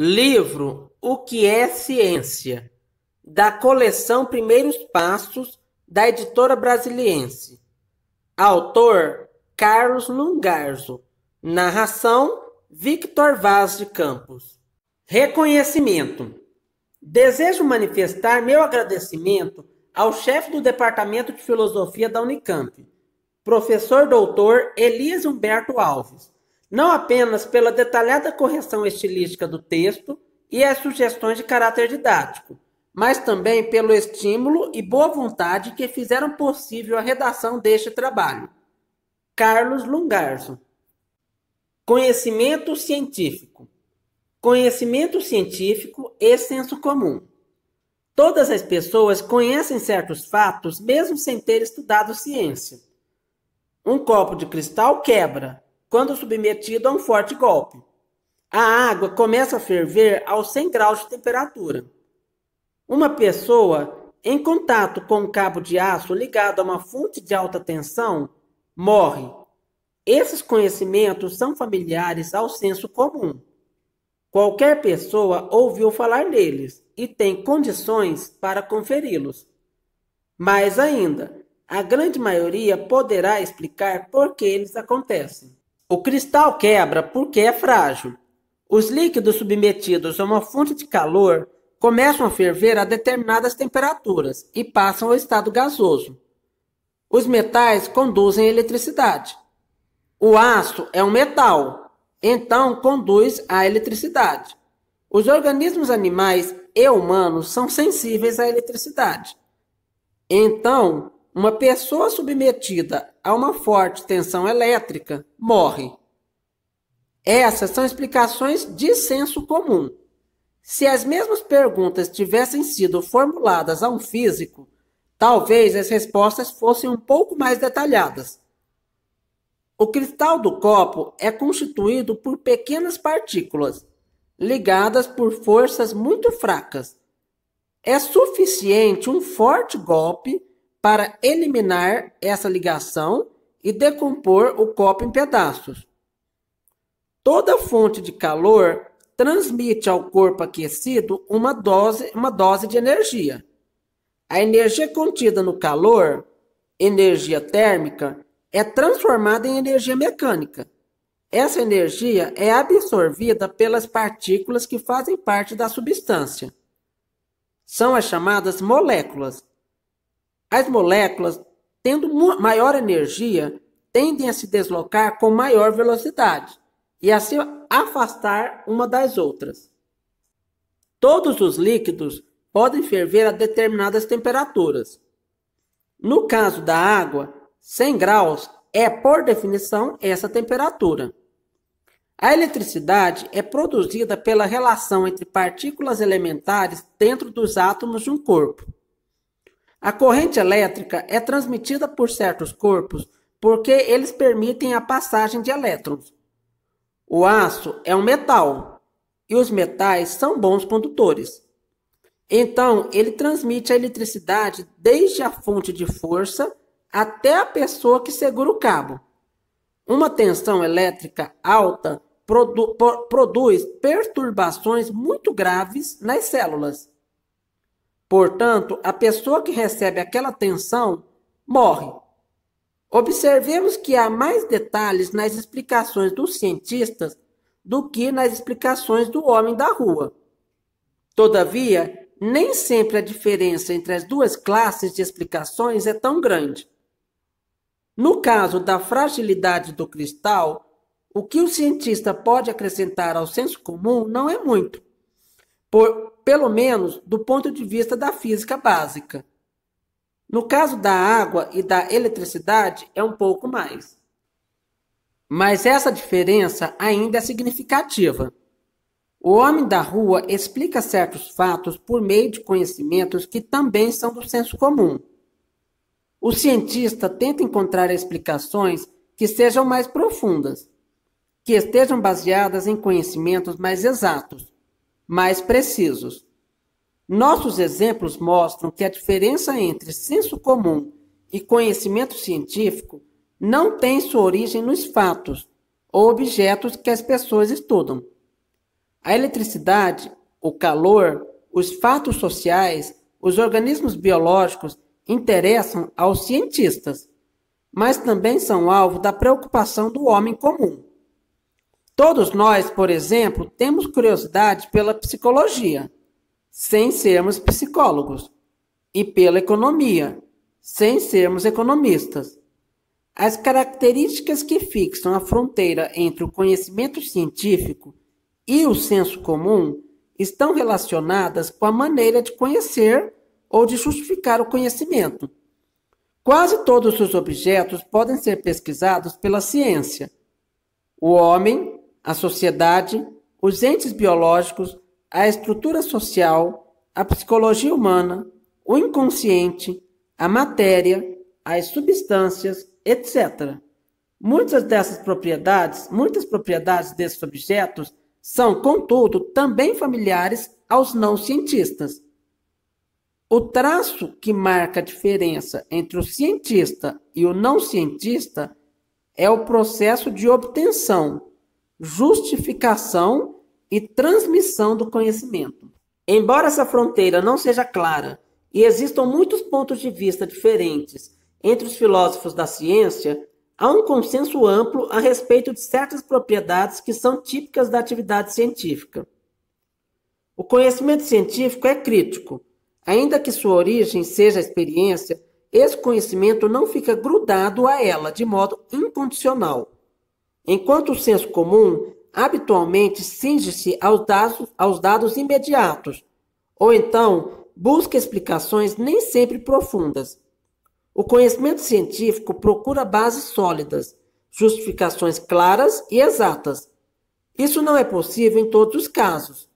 Livro O que é Ciência, da coleção Primeiros Passos, da editora brasiliense. Autor Carlos Lungarzo. Narração Victor Vaz de Campos. Reconhecimento. Desejo manifestar meu agradecimento ao chefe do Departamento de Filosofia da Unicamp, professor doutor Elias Humberto Alves não apenas pela detalhada correção estilística do texto e as sugestões de caráter didático, mas também pelo estímulo e boa vontade que fizeram possível a redação deste trabalho. Carlos Lungarzo. Conhecimento científico. Conhecimento científico e senso comum. Todas as pessoas conhecem certos fatos mesmo sem ter estudado ciência. Um copo de cristal quebra, quando submetido a um forte golpe. A água começa a ferver aos 100 graus de temperatura. Uma pessoa em contato com um cabo de aço ligado a uma fonte de alta tensão morre. Esses conhecimentos são familiares ao senso comum. Qualquer pessoa ouviu falar deles e tem condições para conferi-los. Mas ainda, a grande maioria poderá explicar por que eles acontecem. O cristal quebra porque é frágil. Os líquidos submetidos a uma fonte de calor começam a ferver a determinadas temperaturas e passam ao estado gasoso. Os metais conduzem eletricidade. O aço é um metal, então conduz a eletricidade. Os organismos animais e humanos são sensíveis à eletricidade. Então, uma pessoa submetida a uma forte tensão elétrica morre. Essas são explicações de senso comum. Se as mesmas perguntas tivessem sido formuladas a um físico, talvez as respostas fossem um pouco mais detalhadas. O cristal do copo é constituído por pequenas partículas, ligadas por forças muito fracas. É suficiente um forte golpe para eliminar essa ligação e decompor o copo em pedaços. Toda fonte de calor transmite ao corpo aquecido uma dose, uma dose de energia. A energia contida no calor, energia térmica, é transformada em energia mecânica. Essa energia é absorvida pelas partículas que fazem parte da substância. São as chamadas moléculas as moléculas, tendo maior energia, tendem a se deslocar com maior velocidade e a se afastar uma das outras. Todos os líquidos podem ferver a determinadas temperaturas. No caso da água, 100 graus é, por definição, essa temperatura. A eletricidade é produzida pela relação entre partículas elementares dentro dos átomos de um corpo. A corrente elétrica é transmitida por certos corpos porque eles permitem a passagem de elétrons. O aço é um metal e os metais são bons condutores. Então, ele transmite a eletricidade desde a fonte de força até a pessoa que segura o cabo. Uma tensão elétrica alta produ produz perturbações muito graves nas células. Portanto, a pessoa que recebe aquela tensão morre. Observemos que há mais detalhes nas explicações dos cientistas do que nas explicações do homem da rua. Todavia, nem sempre a diferença entre as duas classes de explicações é tão grande. No caso da fragilidade do cristal, o que o cientista pode acrescentar ao senso comum não é muito. Por, pelo menos do ponto de vista da física básica. No caso da água e da eletricidade, é um pouco mais. Mas essa diferença ainda é significativa. O homem da rua explica certos fatos por meio de conhecimentos que também são do senso comum. O cientista tenta encontrar explicações que sejam mais profundas, que estejam baseadas em conhecimentos mais exatos, mais precisos. Nossos exemplos mostram que a diferença entre senso comum e conhecimento científico não tem sua origem nos fatos ou objetos que as pessoas estudam. A eletricidade, o calor, os fatos sociais, os organismos biológicos interessam aos cientistas, mas também são alvo da preocupação do homem comum. Todos nós, por exemplo, temos curiosidade pela psicologia, sem sermos psicólogos, e pela economia, sem sermos economistas. As características que fixam a fronteira entre o conhecimento científico e o senso comum estão relacionadas com a maneira de conhecer ou de justificar o conhecimento. Quase todos os objetos podem ser pesquisados pela ciência. O homem, a sociedade, os entes biológicos, a estrutura social, a psicologia humana, o inconsciente, a matéria, as substâncias, etc. Muitas dessas propriedades, muitas propriedades desses objetos são, contudo, também familiares aos não cientistas. O traço que marca a diferença entre o cientista e o não cientista é o processo de obtenção justificação e transmissão do conhecimento. Embora essa fronteira não seja clara e existam muitos pontos de vista diferentes entre os filósofos da ciência, há um consenso amplo a respeito de certas propriedades que são típicas da atividade científica. O conhecimento científico é crítico. Ainda que sua origem seja a experiência, esse conhecimento não fica grudado a ela de modo incondicional enquanto o senso comum habitualmente cinge-se aos dados, aos dados imediatos, ou então busca explicações nem sempre profundas. O conhecimento científico procura bases sólidas, justificações claras e exatas. Isso não é possível em todos os casos.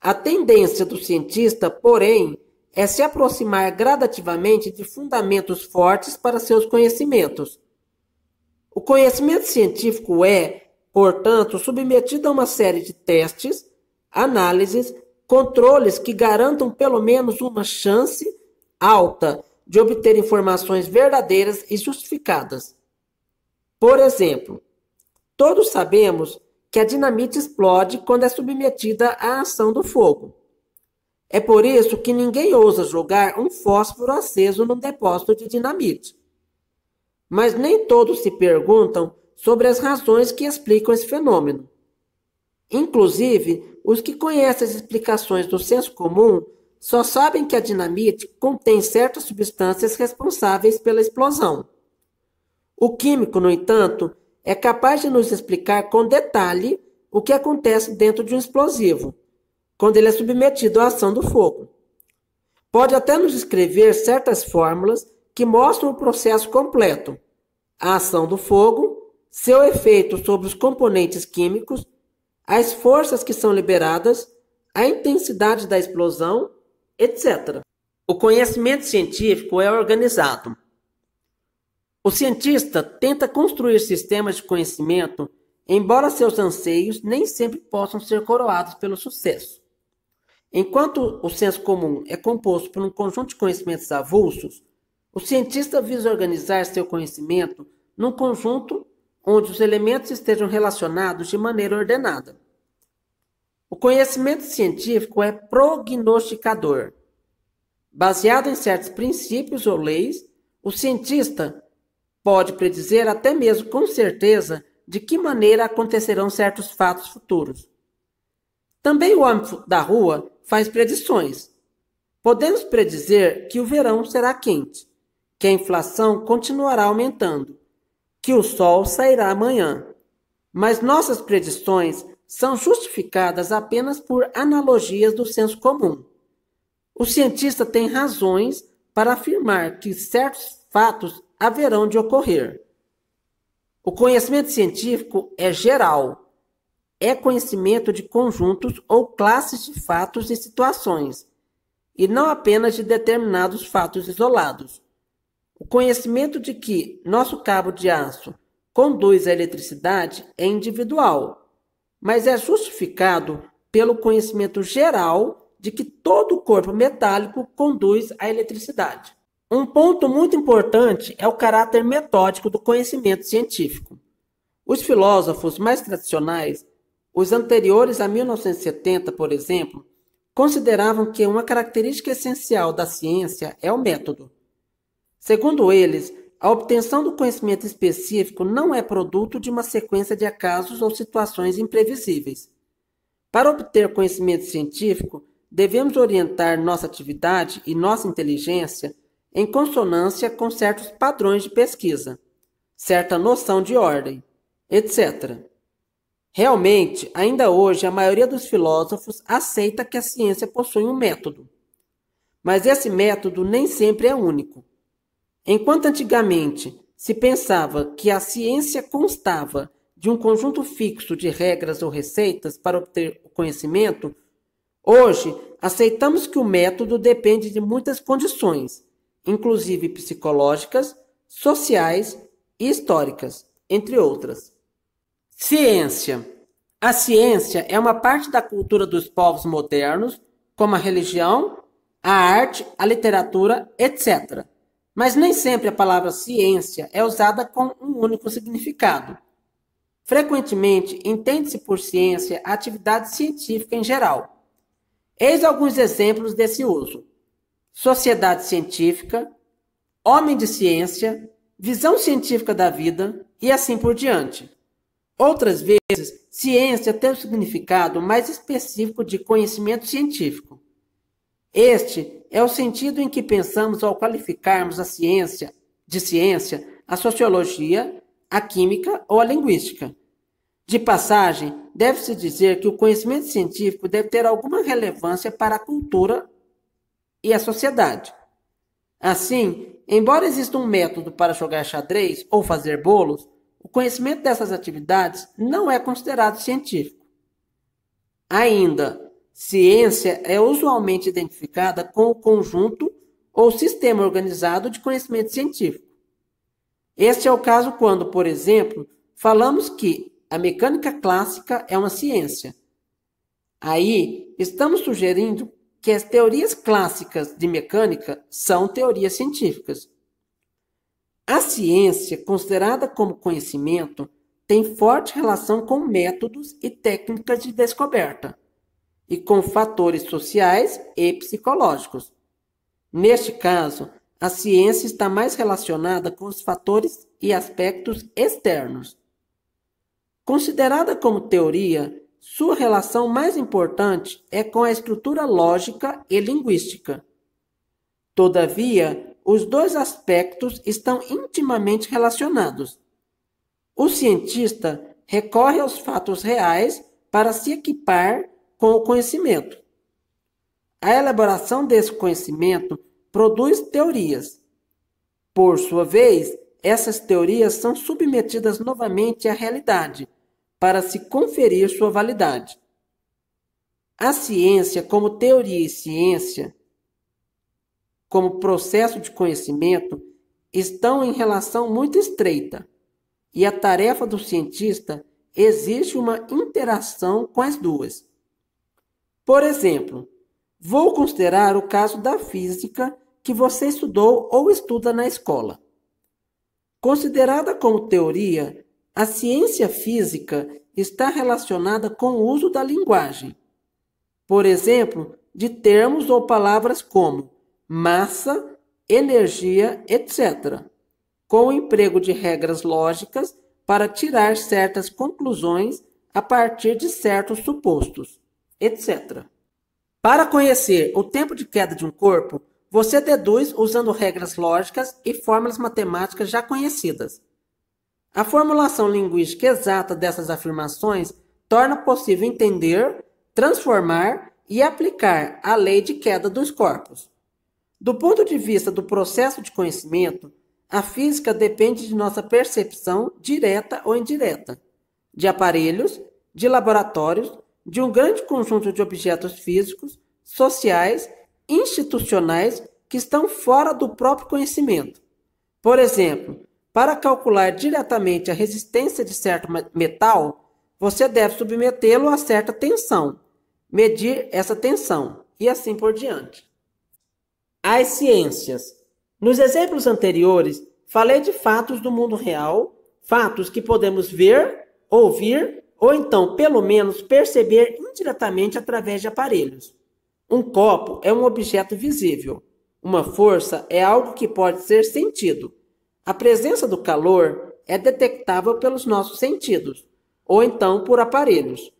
A tendência do cientista, porém, é se aproximar gradativamente de fundamentos fortes para seus conhecimentos. O conhecimento científico é, portanto, submetido a uma série de testes, análises, controles que garantam pelo menos uma chance alta de obter informações verdadeiras e justificadas. Por exemplo, todos sabemos que a dinamite explode quando é submetida à ação do fogo. É por isso que ninguém ousa jogar um fósforo aceso num depósito de dinamite mas nem todos se perguntam sobre as razões que explicam esse fenômeno. Inclusive, os que conhecem as explicações do senso comum só sabem que a dinamite contém certas substâncias responsáveis pela explosão. O químico, no entanto, é capaz de nos explicar com detalhe o que acontece dentro de um explosivo, quando ele é submetido à ação do fogo. Pode até nos escrever certas fórmulas que mostram o processo completo, a ação do fogo, seu efeito sobre os componentes químicos, as forças que são liberadas, a intensidade da explosão, etc. O conhecimento científico é organizado. O cientista tenta construir sistemas de conhecimento, embora seus anseios nem sempre possam ser coroados pelo sucesso. Enquanto o senso comum é composto por um conjunto de conhecimentos avulsos, o cientista visa organizar seu conhecimento num conjunto onde os elementos estejam relacionados de maneira ordenada. O conhecimento científico é prognosticador. Baseado em certos princípios ou leis, o cientista pode predizer até mesmo com certeza de que maneira acontecerão certos fatos futuros. Também o homem da rua faz predições. Podemos predizer que o verão será quente, que a inflação continuará aumentando, que o sol sairá amanhã. Mas nossas predições são justificadas apenas por analogias do senso comum. O cientista tem razões para afirmar que certos fatos haverão de ocorrer. O conhecimento científico é geral, é conhecimento de conjuntos ou classes de fatos e situações, e não apenas de determinados fatos isolados. O conhecimento de que nosso cabo de aço conduz a eletricidade é individual, mas é justificado pelo conhecimento geral de que todo o corpo metálico conduz a eletricidade. Um ponto muito importante é o caráter metódico do conhecimento científico. Os filósofos mais tradicionais, os anteriores a 1970, por exemplo, consideravam que uma característica essencial da ciência é o método. Segundo eles, a obtenção do conhecimento específico não é produto de uma sequência de acasos ou situações imprevisíveis. Para obter conhecimento científico, devemos orientar nossa atividade e nossa inteligência em consonância com certos padrões de pesquisa, certa noção de ordem, etc. Realmente, ainda hoje, a maioria dos filósofos aceita que a ciência possui um método. Mas esse método nem sempre é único. Enquanto antigamente se pensava que a ciência constava de um conjunto fixo de regras ou receitas para obter o conhecimento, hoje aceitamos que o método depende de muitas condições, inclusive psicológicas, sociais e históricas, entre outras. Ciência. A ciência é uma parte da cultura dos povos modernos, como a religião, a arte, a literatura, etc. Mas nem sempre a palavra ciência é usada com um único significado. Frequentemente, entende-se por ciência a atividade científica em geral. Eis alguns exemplos desse uso: sociedade científica, homem de ciência, visão científica da vida e assim por diante. Outras vezes, ciência tem o um significado mais específico de conhecimento científico. Este é o sentido em que pensamos ao qualificarmos a ciência de ciência, a sociologia, a química ou a linguística. De passagem, deve-se dizer que o conhecimento científico deve ter alguma relevância para a cultura e a sociedade. Assim, embora exista um método para jogar xadrez ou fazer bolos, o conhecimento dessas atividades não é considerado científico. Ainda, Ciência é usualmente identificada com o conjunto ou sistema organizado de conhecimento científico. Este é o caso quando, por exemplo, falamos que a mecânica clássica é uma ciência. Aí, estamos sugerindo que as teorias clássicas de mecânica são teorias científicas. A ciência, considerada como conhecimento, tem forte relação com métodos e técnicas de descoberta e com fatores sociais e psicológicos. Neste caso, a ciência está mais relacionada com os fatores e aspectos externos. Considerada como teoria, sua relação mais importante é com a estrutura lógica e linguística. Todavia, os dois aspectos estão intimamente relacionados. O cientista recorre aos fatos reais para se equipar com o conhecimento. A elaboração desse conhecimento produz teorias. Por sua vez, essas teorias são submetidas novamente à realidade, para se conferir sua validade. A ciência, como teoria e ciência, como processo de conhecimento, estão em relação muito estreita, e a tarefa do cientista exige uma interação com as duas. Por exemplo, vou considerar o caso da física que você estudou ou estuda na escola. Considerada como teoria, a ciência física está relacionada com o uso da linguagem. Por exemplo, de termos ou palavras como massa, energia, etc., com o emprego de regras lógicas para tirar certas conclusões a partir de certos supostos etc. Para conhecer o tempo de queda de um corpo, você deduz usando regras lógicas e fórmulas matemáticas já conhecidas. A formulação linguística exata dessas afirmações torna possível entender, transformar e aplicar a lei de queda dos corpos. Do ponto de vista do processo de conhecimento, a física depende de nossa percepção direta ou indireta, de aparelhos, de laboratórios, de um grande conjunto de objetos físicos, sociais, institucionais que estão fora do próprio conhecimento. Por exemplo, para calcular diretamente a resistência de certo metal, você deve submetê-lo a certa tensão, medir essa tensão e assim por diante. As ciências. Nos exemplos anteriores, falei de fatos do mundo real, fatos que podemos ver, ouvir ou então, pelo menos, perceber indiretamente através de aparelhos. Um copo é um objeto visível. Uma força é algo que pode ser sentido. A presença do calor é detectável pelos nossos sentidos, ou então por aparelhos.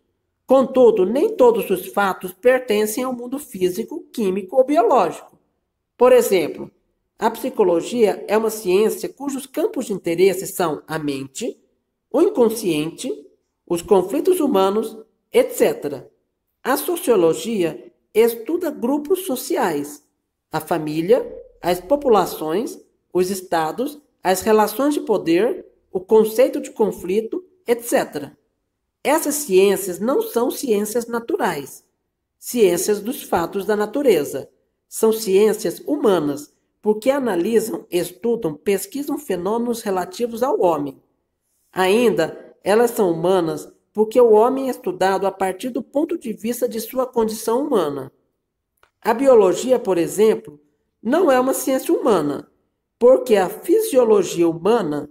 Contudo, nem todos os fatos pertencem ao mundo físico, químico ou biológico. Por exemplo, a psicologia é uma ciência cujos campos de interesse são a mente, o inconsciente os conflitos humanos, etc. A sociologia estuda grupos sociais, a família, as populações, os estados, as relações de poder, o conceito de conflito, etc. Essas ciências não são ciências naturais, ciências dos fatos da natureza. São ciências humanas, porque analisam, estudam, pesquisam fenômenos relativos ao homem. Ainda elas são humanas porque o homem é estudado a partir do ponto de vista de sua condição humana. A biologia, por exemplo, não é uma ciência humana, porque a fisiologia humana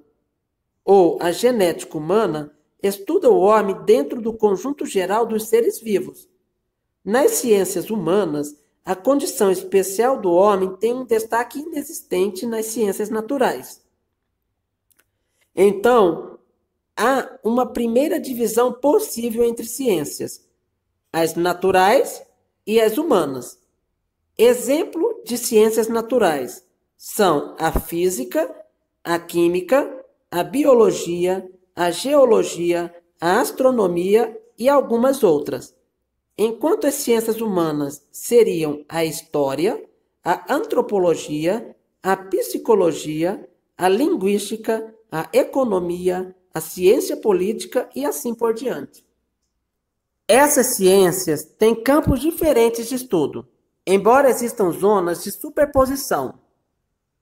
ou a genética humana estuda o homem dentro do conjunto geral dos seres vivos. Nas ciências humanas, a condição especial do homem tem um destaque inexistente nas ciências naturais. Então, há uma primeira divisão possível entre ciências, as naturais e as humanas. Exemplo de ciências naturais são a física, a química, a biologia, a geologia, a astronomia e algumas outras. Enquanto as ciências humanas seriam a história, a antropologia, a psicologia, a linguística, a economia, a ciência política e assim por diante. Essas ciências têm campos diferentes de estudo, embora existam zonas de superposição.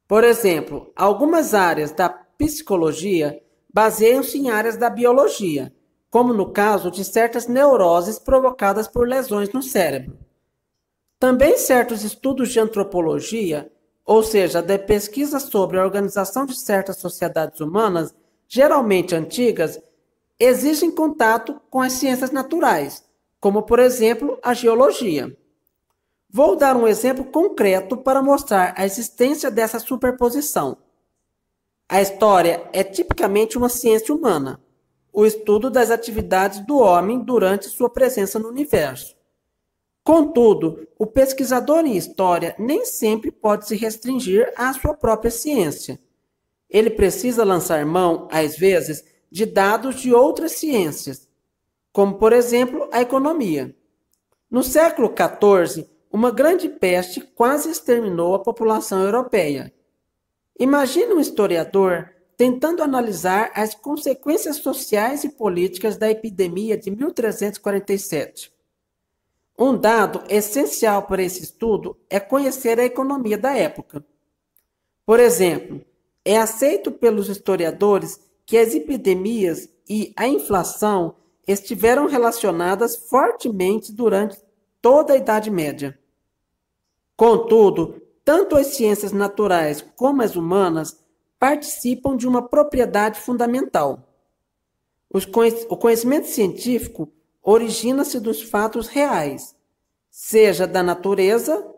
Por exemplo, algumas áreas da psicologia baseiam-se em áreas da biologia, como no caso de certas neuroses provocadas por lesões no cérebro. Também certos estudos de antropologia, ou seja, de pesquisa sobre a organização de certas sociedades humanas, geralmente antigas, exigem contato com as ciências naturais, como por exemplo a geologia. Vou dar um exemplo concreto para mostrar a existência dessa superposição. A história é tipicamente uma ciência humana, o estudo das atividades do homem durante sua presença no universo. Contudo, o pesquisador em história nem sempre pode se restringir à sua própria ciência ele precisa lançar mão, às vezes, de dados de outras ciências, como, por exemplo, a economia. No século XIV, uma grande peste quase exterminou a população europeia. Imagine um historiador tentando analisar as consequências sociais e políticas da epidemia de 1347. Um dado essencial para esse estudo é conhecer a economia da época. Por exemplo, é aceito pelos historiadores que as epidemias e a inflação estiveram relacionadas fortemente durante toda a Idade Média. Contudo, tanto as ciências naturais como as humanas participam de uma propriedade fundamental. O conhecimento científico origina-se dos fatos reais, seja da natureza,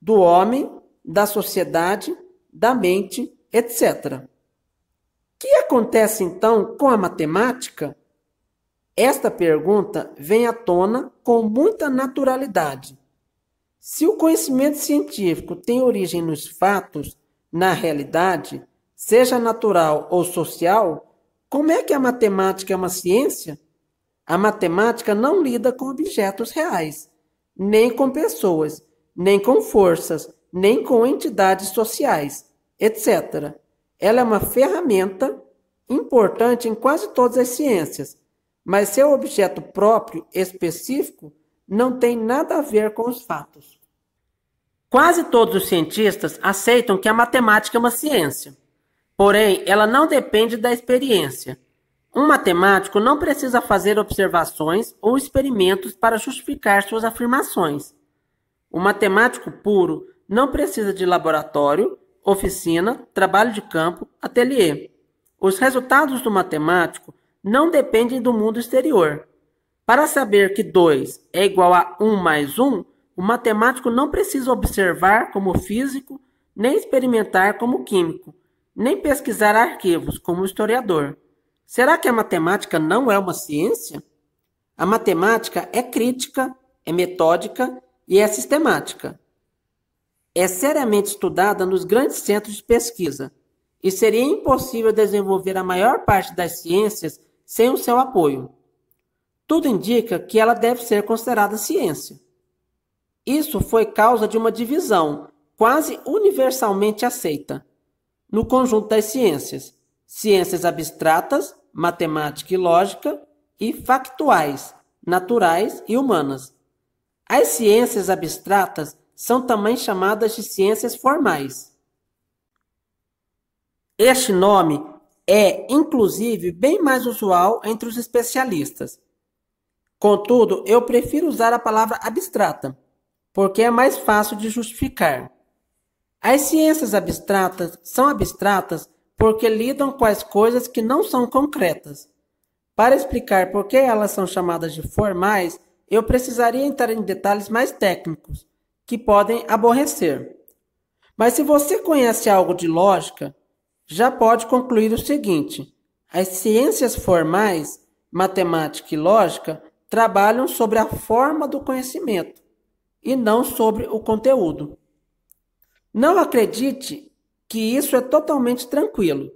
do homem, da sociedade, da mente etc. O que acontece então com a matemática? Esta pergunta vem à tona com muita naturalidade. Se o conhecimento científico tem origem nos fatos, na realidade, seja natural ou social, como é que a matemática é uma ciência? A matemática não lida com objetos reais, nem com pessoas, nem com forças, nem com entidades sociais etc. Ela é uma ferramenta importante em quase todas as ciências, mas seu objeto próprio específico não tem nada a ver com os fatos. Quase todos os cientistas aceitam que a matemática é uma ciência. Porém, ela não depende da experiência. Um matemático não precisa fazer observações ou experimentos para justificar suas afirmações. O matemático puro não precisa de laboratório oficina, trabalho de campo, ateliê. Os resultados do matemático não dependem do mundo exterior. Para saber que 2 é igual a 1 mais 1, o matemático não precisa observar como físico, nem experimentar como químico, nem pesquisar arquivos como historiador. Será que a matemática não é uma ciência? A matemática é crítica, é metódica e é sistemática é seriamente estudada nos grandes centros de pesquisa e seria impossível desenvolver a maior parte das ciências sem o seu apoio. Tudo indica que ela deve ser considerada ciência. Isso foi causa de uma divisão quase universalmente aceita no conjunto das ciências: ciências abstratas, matemática e lógica, e factuais, naturais e humanas. As ciências abstratas são também chamadas de ciências formais. Este nome é, inclusive, bem mais usual entre os especialistas. Contudo, eu prefiro usar a palavra abstrata, porque é mais fácil de justificar. As ciências abstratas são abstratas porque lidam com as coisas que não são concretas. Para explicar por que elas são chamadas de formais, eu precisaria entrar em detalhes mais técnicos, que podem aborrecer. Mas se você conhece algo de lógica, já pode concluir o seguinte: as ciências formais, matemática e lógica, trabalham sobre a forma do conhecimento e não sobre o conteúdo. Não acredite que isso é totalmente tranquilo.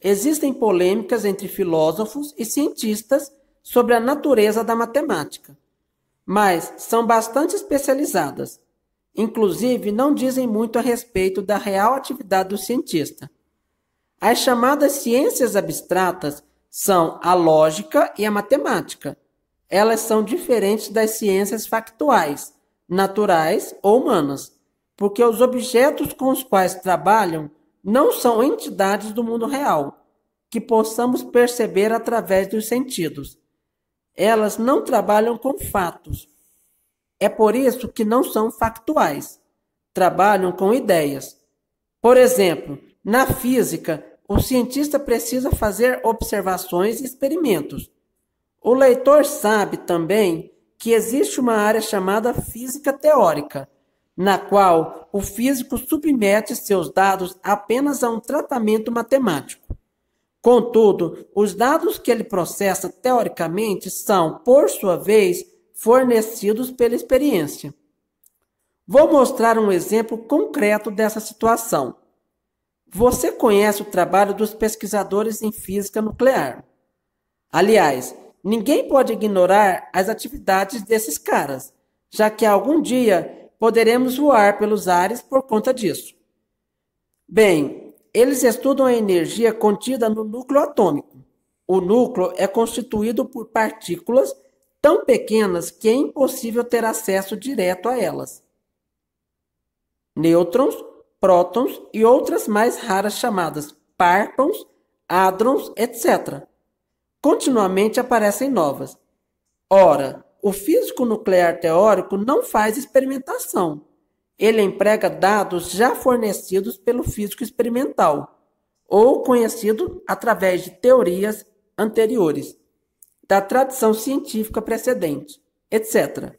Existem polêmicas entre filósofos e cientistas sobre a natureza da matemática, mas são bastante especializadas Inclusive, não dizem muito a respeito da real atividade do cientista. As chamadas ciências abstratas são a lógica e a matemática. Elas são diferentes das ciências factuais, naturais ou humanas, porque os objetos com os quais trabalham não são entidades do mundo real, que possamos perceber através dos sentidos. Elas não trabalham com fatos, é por isso que não são factuais. Trabalham com ideias. Por exemplo, na física, o cientista precisa fazer observações e experimentos. O leitor sabe também que existe uma área chamada física teórica, na qual o físico submete seus dados apenas a um tratamento matemático. Contudo, os dados que ele processa teoricamente são, por sua vez, fornecidos pela experiência. Vou mostrar um exemplo concreto dessa situação. Você conhece o trabalho dos pesquisadores em física nuclear. Aliás, ninguém pode ignorar as atividades desses caras, já que algum dia poderemos voar pelos ares por conta disso. Bem, eles estudam a energia contida no núcleo atômico. O núcleo é constituído por partículas tão pequenas que é impossível ter acesso direto a elas. Nêutrons, prótons e outras mais raras chamadas pártons, hadrons, etc. Continuamente aparecem novas. Ora, o físico nuclear teórico não faz experimentação. Ele emprega dados já fornecidos pelo físico experimental, ou conhecido através de teorias anteriores da tradição científica precedente, etc.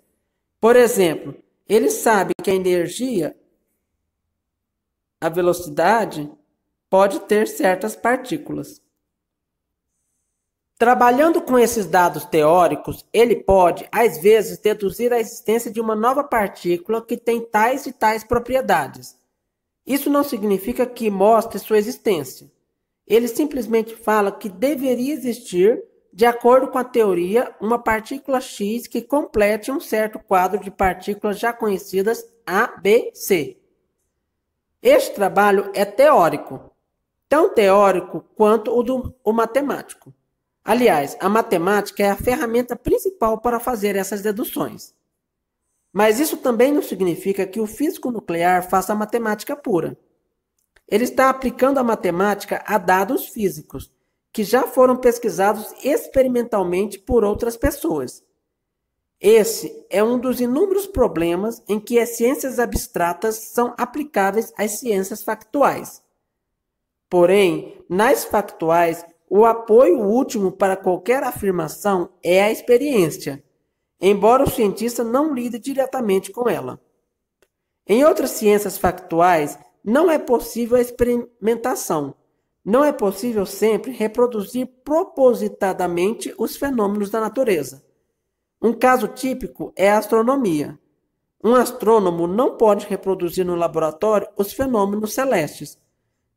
Por exemplo, ele sabe que a energia, a velocidade, pode ter certas partículas. Trabalhando com esses dados teóricos, ele pode, às vezes, deduzir a existência de uma nova partícula que tem tais e tais propriedades. Isso não significa que mostre sua existência. Ele simplesmente fala que deveria existir de acordo com a teoria, uma partícula X que complete um certo quadro de partículas já conhecidas A, B, C. Este trabalho é teórico, tão teórico quanto o do o matemático. Aliás, a matemática é a ferramenta principal para fazer essas deduções. Mas isso também não significa que o físico nuclear faça matemática pura. Ele está aplicando a matemática a dados físicos, que já foram pesquisados experimentalmente por outras pessoas. Esse é um dos inúmeros problemas em que as ciências abstratas são aplicáveis às ciências factuais. Porém, nas factuais, o apoio último para qualquer afirmação é a experiência, embora o cientista não lide diretamente com ela. Em outras ciências factuais, não é possível a experimentação não é possível sempre reproduzir propositadamente os fenômenos da natureza. Um caso típico é a astronomia. Um astrônomo não pode reproduzir no laboratório os fenômenos celestes.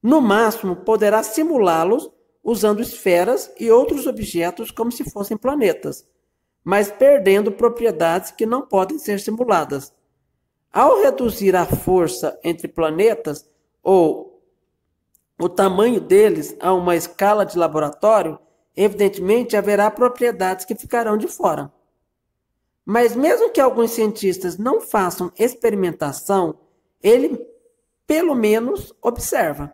No máximo, poderá simulá-los usando esferas e outros objetos como se fossem planetas, mas perdendo propriedades que não podem ser simuladas. Ao reduzir a força entre planetas ou o tamanho deles a uma escala de laboratório, evidentemente haverá propriedades que ficarão de fora. Mas mesmo que alguns cientistas não façam experimentação, ele pelo menos observa.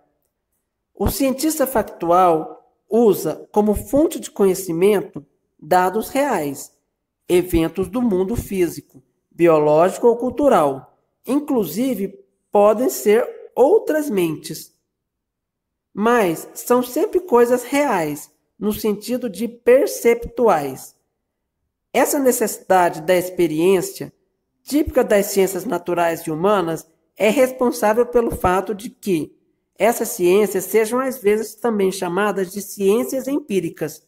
O cientista factual usa como fonte de conhecimento dados reais, eventos do mundo físico, biológico ou cultural. Inclusive, podem ser outras mentes mas são sempre coisas reais, no sentido de perceptuais. Essa necessidade da experiência, típica das ciências naturais e humanas, é responsável pelo fato de que essas ciências sejam às vezes também chamadas de ciências empíricas.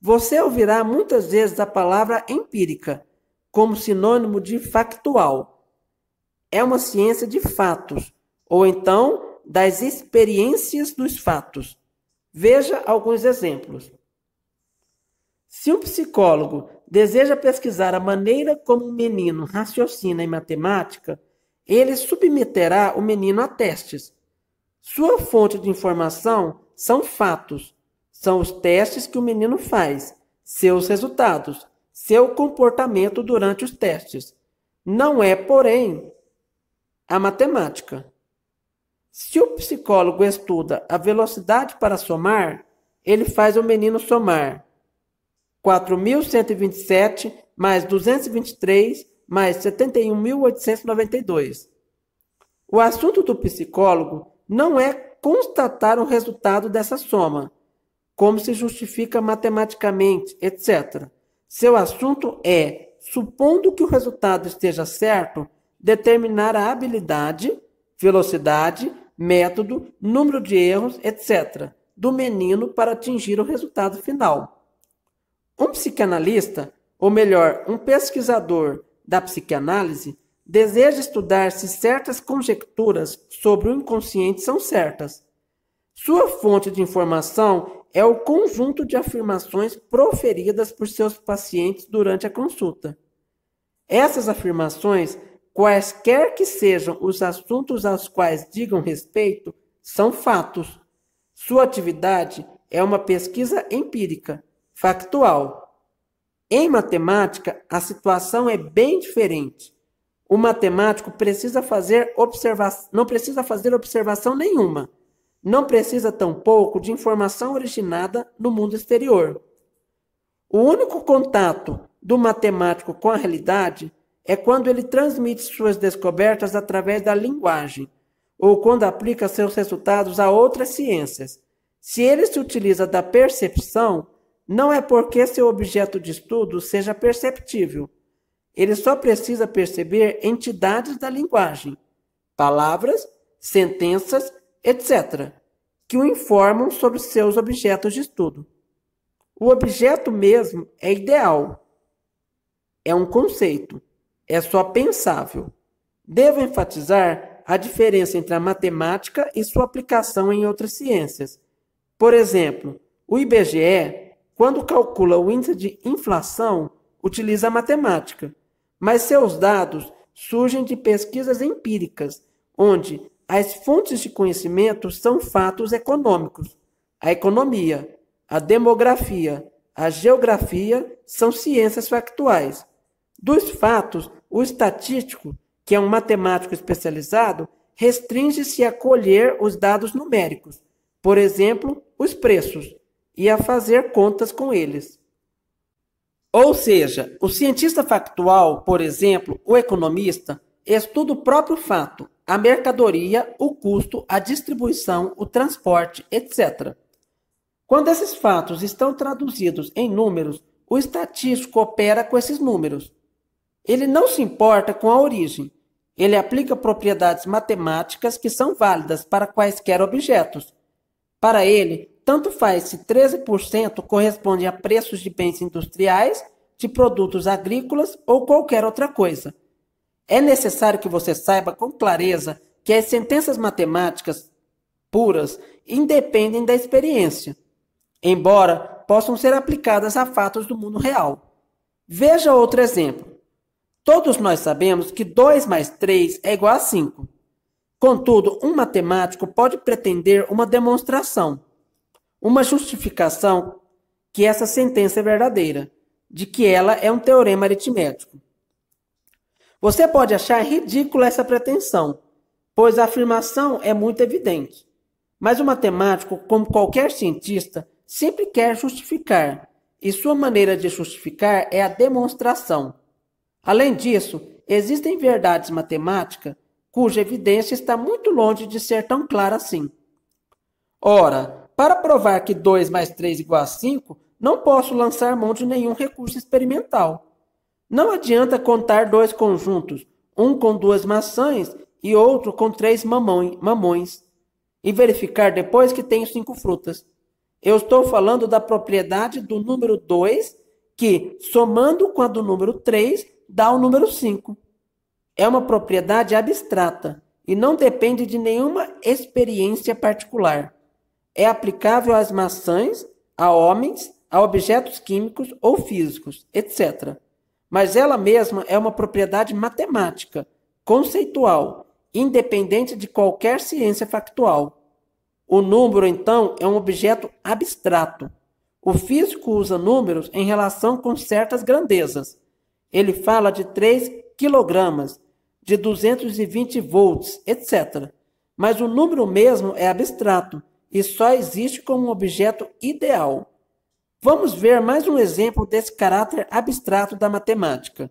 Você ouvirá muitas vezes a palavra empírica como sinônimo de factual. É uma ciência de fatos, ou então das experiências dos fatos. Veja alguns exemplos. Se um psicólogo deseja pesquisar a maneira como um menino raciocina em matemática, ele submeterá o menino a testes. Sua fonte de informação são fatos, são os testes que o menino faz, seus resultados, seu comportamento durante os testes. Não é, porém, a matemática. Se o psicólogo estuda a velocidade para somar, ele faz o menino somar 4.127 mais 223 mais 71.892. O assunto do psicólogo não é constatar o resultado dessa soma, como se justifica matematicamente, etc. Seu assunto é, supondo que o resultado esteja certo, determinar a habilidade, velocidade método, número de erros, etc., do menino para atingir o resultado final. Um psicanalista, ou melhor, um pesquisador da psicanálise, deseja estudar se certas conjecturas sobre o inconsciente são certas. Sua fonte de informação é o conjunto de afirmações proferidas por seus pacientes durante a consulta. Essas afirmações quaisquer que sejam os assuntos aos quais digam respeito, são fatos. Sua atividade é uma pesquisa empírica, factual. Em matemática, a situação é bem diferente. O matemático precisa fazer observa não precisa fazer observação nenhuma. Não precisa tampouco de informação originada no mundo exterior. O único contato do matemático com a realidade é quando ele transmite suas descobertas através da linguagem, ou quando aplica seus resultados a outras ciências. Se ele se utiliza da percepção, não é porque seu objeto de estudo seja perceptível. Ele só precisa perceber entidades da linguagem, palavras, sentenças, etc., que o informam sobre seus objetos de estudo. O objeto mesmo é ideal, é um conceito é só pensável. Devo enfatizar a diferença entre a matemática e sua aplicação em outras ciências. Por exemplo, o IBGE, quando calcula o índice de inflação, utiliza a matemática, mas seus dados surgem de pesquisas empíricas, onde as fontes de conhecimento são fatos econômicos. A economia, a demografia, a geografia são ciências factuais. Dos fatos, o estatístico, que é um matemático especializado, restringe-se a colher os dados numéricos, por exemplo, os preços, e a fazer contas com eles. Ou seja, o cientista factual, por exemplo, o economista, estuda o próprio fato, a mercadoria, o custo, a distribuição, o transporte, etc. Quando esses fatos estão traduzidos em números, o estatístico opera com esses números. Ele não se importa com a origem. Ele aplica propriedades matemáticas que são válidas para quaisquer objetos. Para ele, tanto faz se 13% corresponde a preços de bens industriais, de produtos agrícolas ou qualquer outra coisa. É necessário que você saiba com clareza que as sentenças matemáticas puras independem da experiência, embora possam ser aplicadas a fatos do mundo real. Veja outro exemplo. Todos nós sabemos que 2 mais 3 é igual a 5. Contudo, um matemático pode pretender uma demonstração, uma justificação que essa sentença é verdadeira, de que ela é um teorema aritmético. Você pode achar ridícula essa pretensão, pois a afirmação é muito evidente. Mas o matemático, como qualquer cientista, sempre quer justificar, e sua maneira de justificar é a demonstração. Além disso, existem verdades matemáticas cuja evidência está muito longe de ser tão clara assim. Ora, para provar que 2 mais 3 é igual a 5, não posso lançar mão de nenhum recurso experimental. Não adianta contar dois conjuntos, um com duas maçãs e outro com três mamões, e verificar depois que tenho cinco frutas. Eu estou falando da propriedade do número 2, que, somando com a do número 3, dá o número 5. É uma propriedade abstrata e não depende de nenhuma experiência particular. É aplicável às maçãs, a homens, a objetos químicos ou físicos, etc. Mas ela mesma é uma propriedade matemática, conceitual, independente de qualquer ciência factual. O número, então, é um objeto abstrato. O físico usa números em relação com certas grandezas, ele fala de 3 quilogramas, de 220 volts, etc. Mas o número mesmo é abstrato e só existe como um objeto ideal. Vamos ver mais um exemplo desse caráter abstrato da matemática.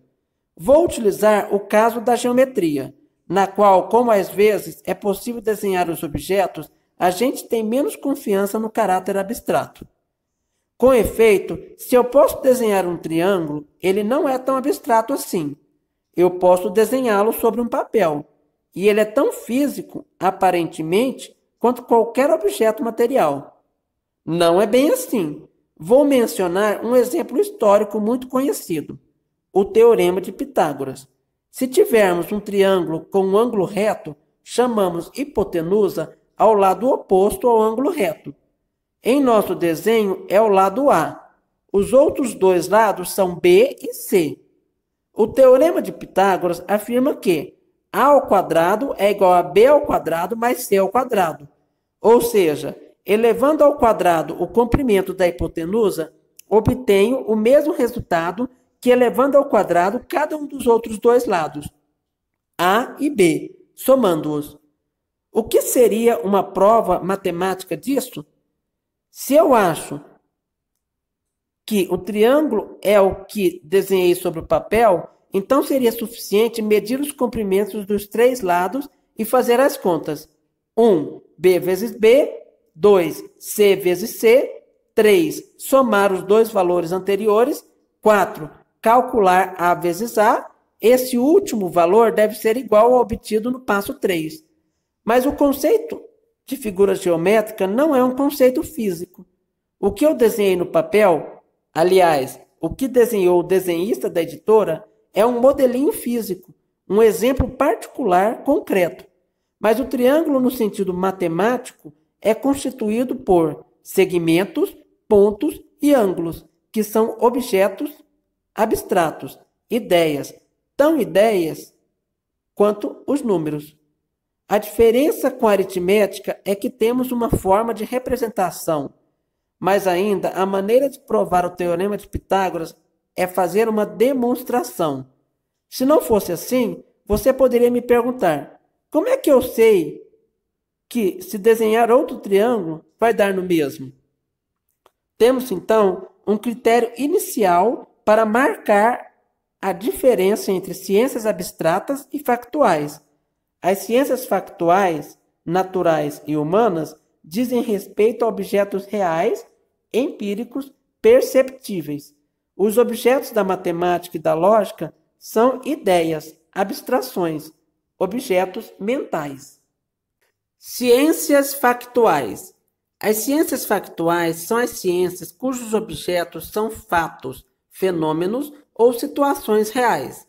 Vou utilizar o caso da geometria, na qual, como às vezes é possível desenhar os objetos, a gente tem menos confiança no caráter abstrato. Com efeito, se eu posso desenhar um triângulo, ele não é tão abstrato assim. Eu posso desenhá-lo sobre um papel. E ele é tão físico, aparentemente, quanto qualquer objeto material. Não é bem assim. Vou mencionar um exemplo histórico muito conhecido: o Teorema de Pitágoras. Se tivermos um triângulo com um ângulo reto, chamamos hipotenusa ao lado oposto ao ângulo reto. Em nosso desenho é o lado A. Os outros dois lados são B e C. O teorema de Pitágoras afirma que A ao quadrado é igual a B ao quadrado mais C ao quadrado. Ou seja, elevando ao quadrado o comprimento da hipotenusa, obtenho o mesmo resultado que elevando ao quadrado cada um dos outros dois lados, A e B, somando-os. O que seria uma prova matemática disso? Se eu acho que o triângulo é o que desenhei sobre o papel, então seria suficiente medir os comprimentos dos três lados e fazer as contas. 1, B vezes B, 2, C vezes C, 3, somar os dois valores anteriores, 4, calcular A vezes A, esse último valor deve ser igual ao obtido no passo 3. Mas o conceito de figura geométrica não é um conceito físico. O que eu desenhei no papel, aliás, o que desenhou o desenhista da editora, é um modelinho físico, um exemplo particular concreto. Mas o triângulo, no sentido matemático, é constituído por segmentos, pontos e ângulos, que são objetos abstratos, ideias, tão ideias quanto os números. A diferença com a aritmética é que temos uma forma de representação. Mas ainda, a maneira de provar o teorema de Pitágoras é fazer uma demonstração. Se não fosse assim, você poderia me perguntar: como é que eu sei que, se desenhar outro triângulo, vai dar no mesmo? Temos então um critério inicial para marcar a diferença entre ciências abstratas e factuais as ciências factuais, naturais e humanas dizem respeito a objetos reais, empíricos, perceptíveis. Os objetos da matemática e da lógica são ideias, abstrações, objetos mentais. Ciências factuais. As ciências factuais são as ciências cujos objetos são fatos, fenômenos ou situações reais.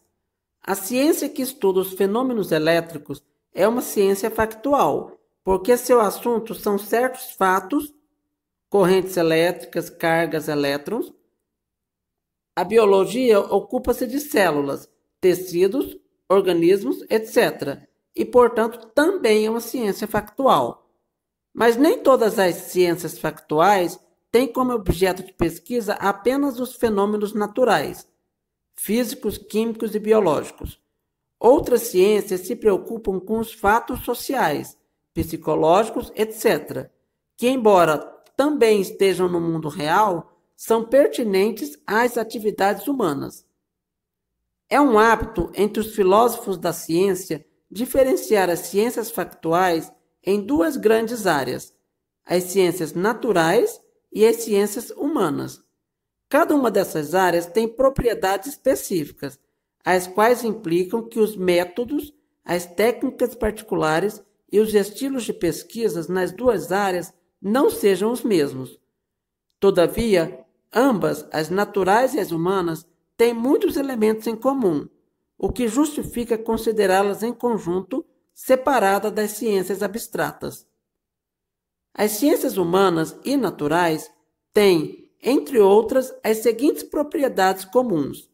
A ciência que estuda os fenômenos elétricos é uma ciência factual, porque seu assunto são certos fatos, correntes elétricas, cargas, elétrons. A biologia ocupa-se de células, tecidos, organismos, etc. E, portanto, também é uma ciência factual. Mas nem todas as ciências factuais têm como objeto de pesquisa apenas os fenômenos naturais físicos, químicos e biológicos. Outras ciências se preocupam com os fatos sociais, psicológicos, etc., que, embora também estejam no mundo real, são pertinentes às atividades humanas. É um hábito entre os filósofos da ciência diferenciar as ciências factuais em duas grandes áreas: as ciências naturais e as ciências humanas. Cada uma dessas áreas tem propriedades específicas, as quais implicam que os métodos, as técnicas particulares e os estilos de pesquisas nas duas áreas não sejam os mesmos. Todavia, ambas, as naturais e as humanas, têm muitos elementos em comum, o que justifica considerá-las em conjunto, separada das ciências abstratas. As ciências humanas e naturais têm, entre outras, as seguintes propriedades comuns: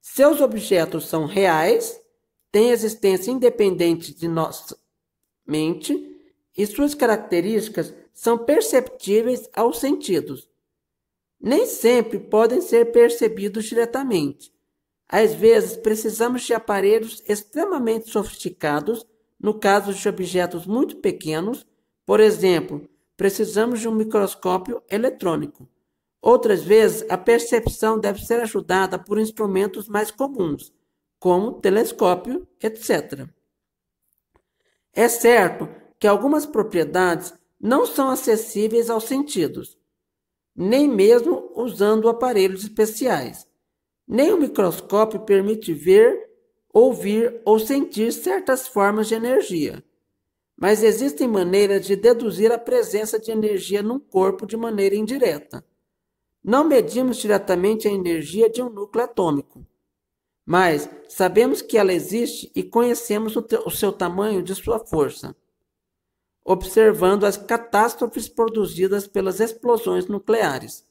seus objetos são reais, têm existência independente de nossa mente e suas características são perceptíveis aos sentidos. Nem sempre podem ser percebidos diretamente. Às vezes, precisamos de aparelhos extremamente sofisticados, no caso de objetos muito pequenos, por exemplo, precisamos de um microscópio eletrônico. Outras vezes, a percepção deve ser ajudada por instrumentos mais comuns, como telescópio, etc. É certo que algumas propriedades não são acessíveis aos sentidos, nem mesmo usando aparelhos especiais. Nem o microscópio permite ver, ouvir ou sentir certas formas de energia. Mas existem maneiras de deduzir a presença de energia num corpo de maneira indireta. Não medimos diretamente a energia de um núcleo atômico, mas sabemos que ela existe e conhecemos o, o seu tamanho de sua força, observando as catástrofes produzidas pelas explosões nucleares.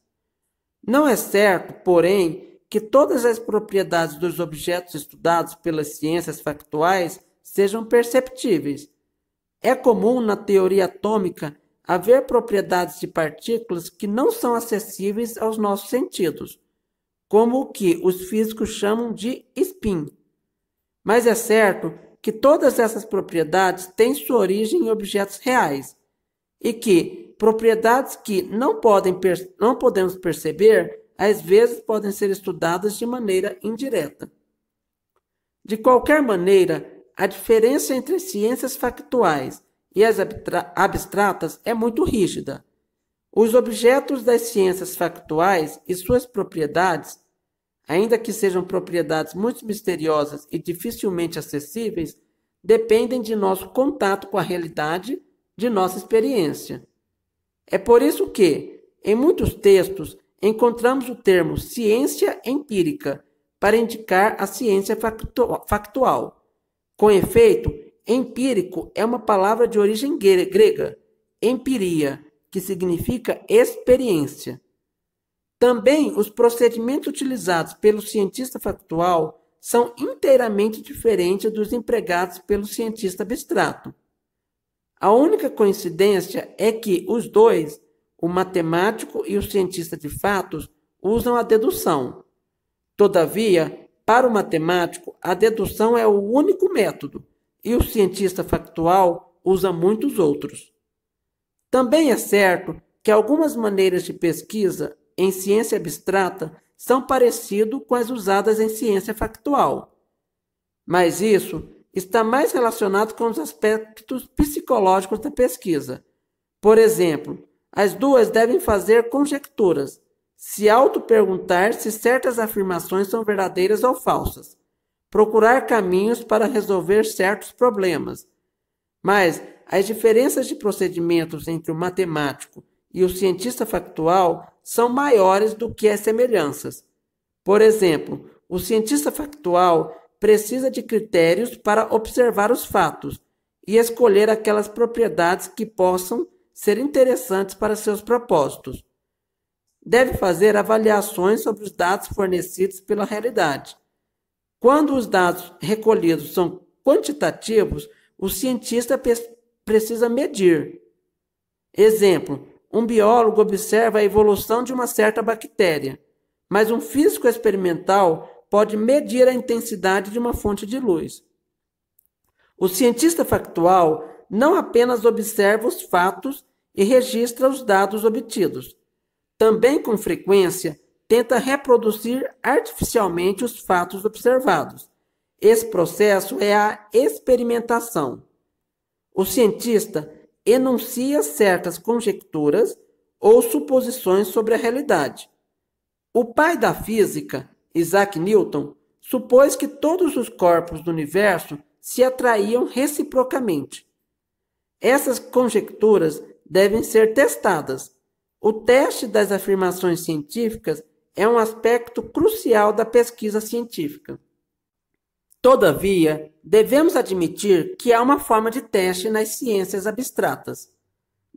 Não é certo, porém, que todas as propriedades dos objetos estudados pelas ciências factuais sejam perceptíveis. É comum na teoria atômica haver propriedades de partículas que não são acessíveis aos nossos sentidos, como o que os físicos chamam de spin. Mas é certo que todas essas propriedades têm sua origem em objetos reais e que propriedades que não, podem não podemos perceber às vezes podem ser estudadas de maneira indireta. De qualquer maneira, a diferença entre ciências factuais e as abstratas é muito rígida. Os objetos das ciências factuais e suas propriedades, ainda que sejam propriedades muito misteriosas e dificilmente acessíveis, dependem de nosso contato com a realidade, de nossa experiência. É por isso que, em muitos textos, encontramos o termo ciência empírica para indicar a ciência factual. Com efeito, Empírico é uma palavra de origem grega, empiria, que significa experiência. Também os procedimentos utilizados pelo cientista factual são inteiramente diferentes dos empregados pelo cientista abstrato. A única coincidência é que os dois, o matemático e o cientista de fatos, usam a dedução. Todavia, para o matemático, a dedução é o único método e o cientista factual usa muitos outros. Também é certo que algumas maneiras de pesquisa em ciência abstrata são parecidas com as usadas em ciência factual. Mas isso está mais relacionado com os aspectos psicológicos da pesquisa. Por exemplo, as duas devem fazer conjecturas, se auto-perguntar se certas afirmações são verdadeiras ou falsas procurar caminhos para resolver certos problemas. Mas as diferenças de procedimentos entre o matemático e o cientista factual são maiores do que as semelhanças. Por exemplo, o cientista factual precisa de critérios para observar os fatos e escolher aquelas propriedades que possam ser interessantes para seus propósitos. Deve fazer avaliações sobre os dados fornecidos pela realidade quando os dados recolhidos são quantitativos, o cientista precisa medir. Exemplo: um biólogo observa a evolução de uma certa bactéria, mas um físico experimental pode medir a intensidade de uma fonte de luz. O cientista factual não apenas observa os fatos e registra os dados obtidos. Também, com frequência, tenta reproduzir artificialmente os fatos observados. Esse processo é a experimentação. O cientista enuncia certas conjecturas ou suposições sobre a realidade. O pai da física, Isaac Newton, supôs que todos os corpos do universo se atraíam reciprocamente. Essas conjecturas devem ser testadas. O teste das afirmações científicas é um aspecto crucial da pesquisa científica. Todavia, devemos admitir que há uma forma de teste nas ciências abstratas.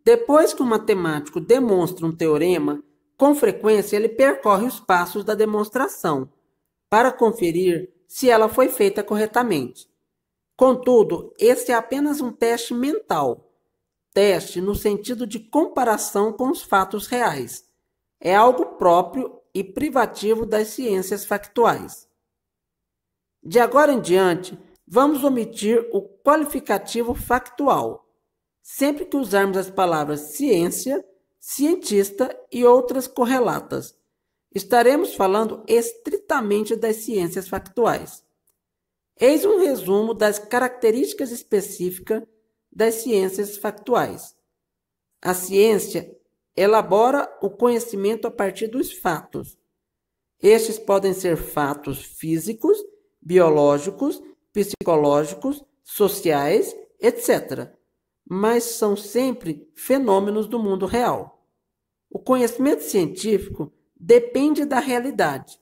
Depois que um matemático demonstra um teorema, com frequência ele percorre os passos da demonstração para conferir se ela foi feita corretamente. Contudo, esse é apenas um teste mental, teste no sentido de comparação com os fatos reais. É algo próprio e privativo das ciências factuais. De agora em diante, vamos omitir o qualificativo factual, sempre que usarmos as palavras ciência, cientista e outras correlatas. Estaremos falando estritamente das ciências factuais. Eis um resumo das características específicas das ciências factuais. A ciência elabora o conhecimento a partir dos fatos. Estes podem ser fatos físicos, biológicos, psicológicos, sociais, etc., mas são sempre fenômenos do mundo real. O conhecimento científico depende da realidade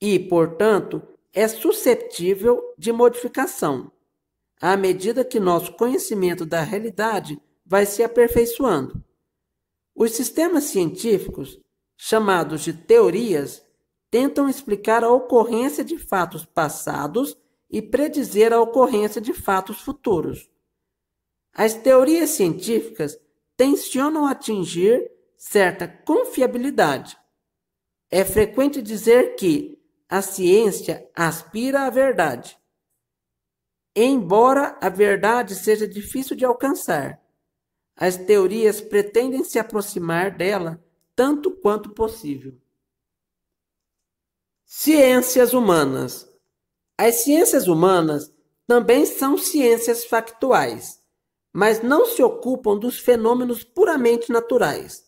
e, portanto, é susceptível de modificação à medida que nosso conhecimento da realidade vai se aperfeiçoando. Os sistemas científicos, chamados de teorias, tentam explicar a ocorrência de fatos passados e predizer a ocorrência de fatos futuros. As teorias científicas tensionam atingir certa confiabilidade. É frequente dizer que a ciência aspira à verdade, embora a verdade seja difícil de alcançar. As teorias pretendem se aproximar dela tanto quanto possível. Ciências humanas. As ciências humanas também são ciências factuais, mas não se ocupam dos fenômenos puramente naturais.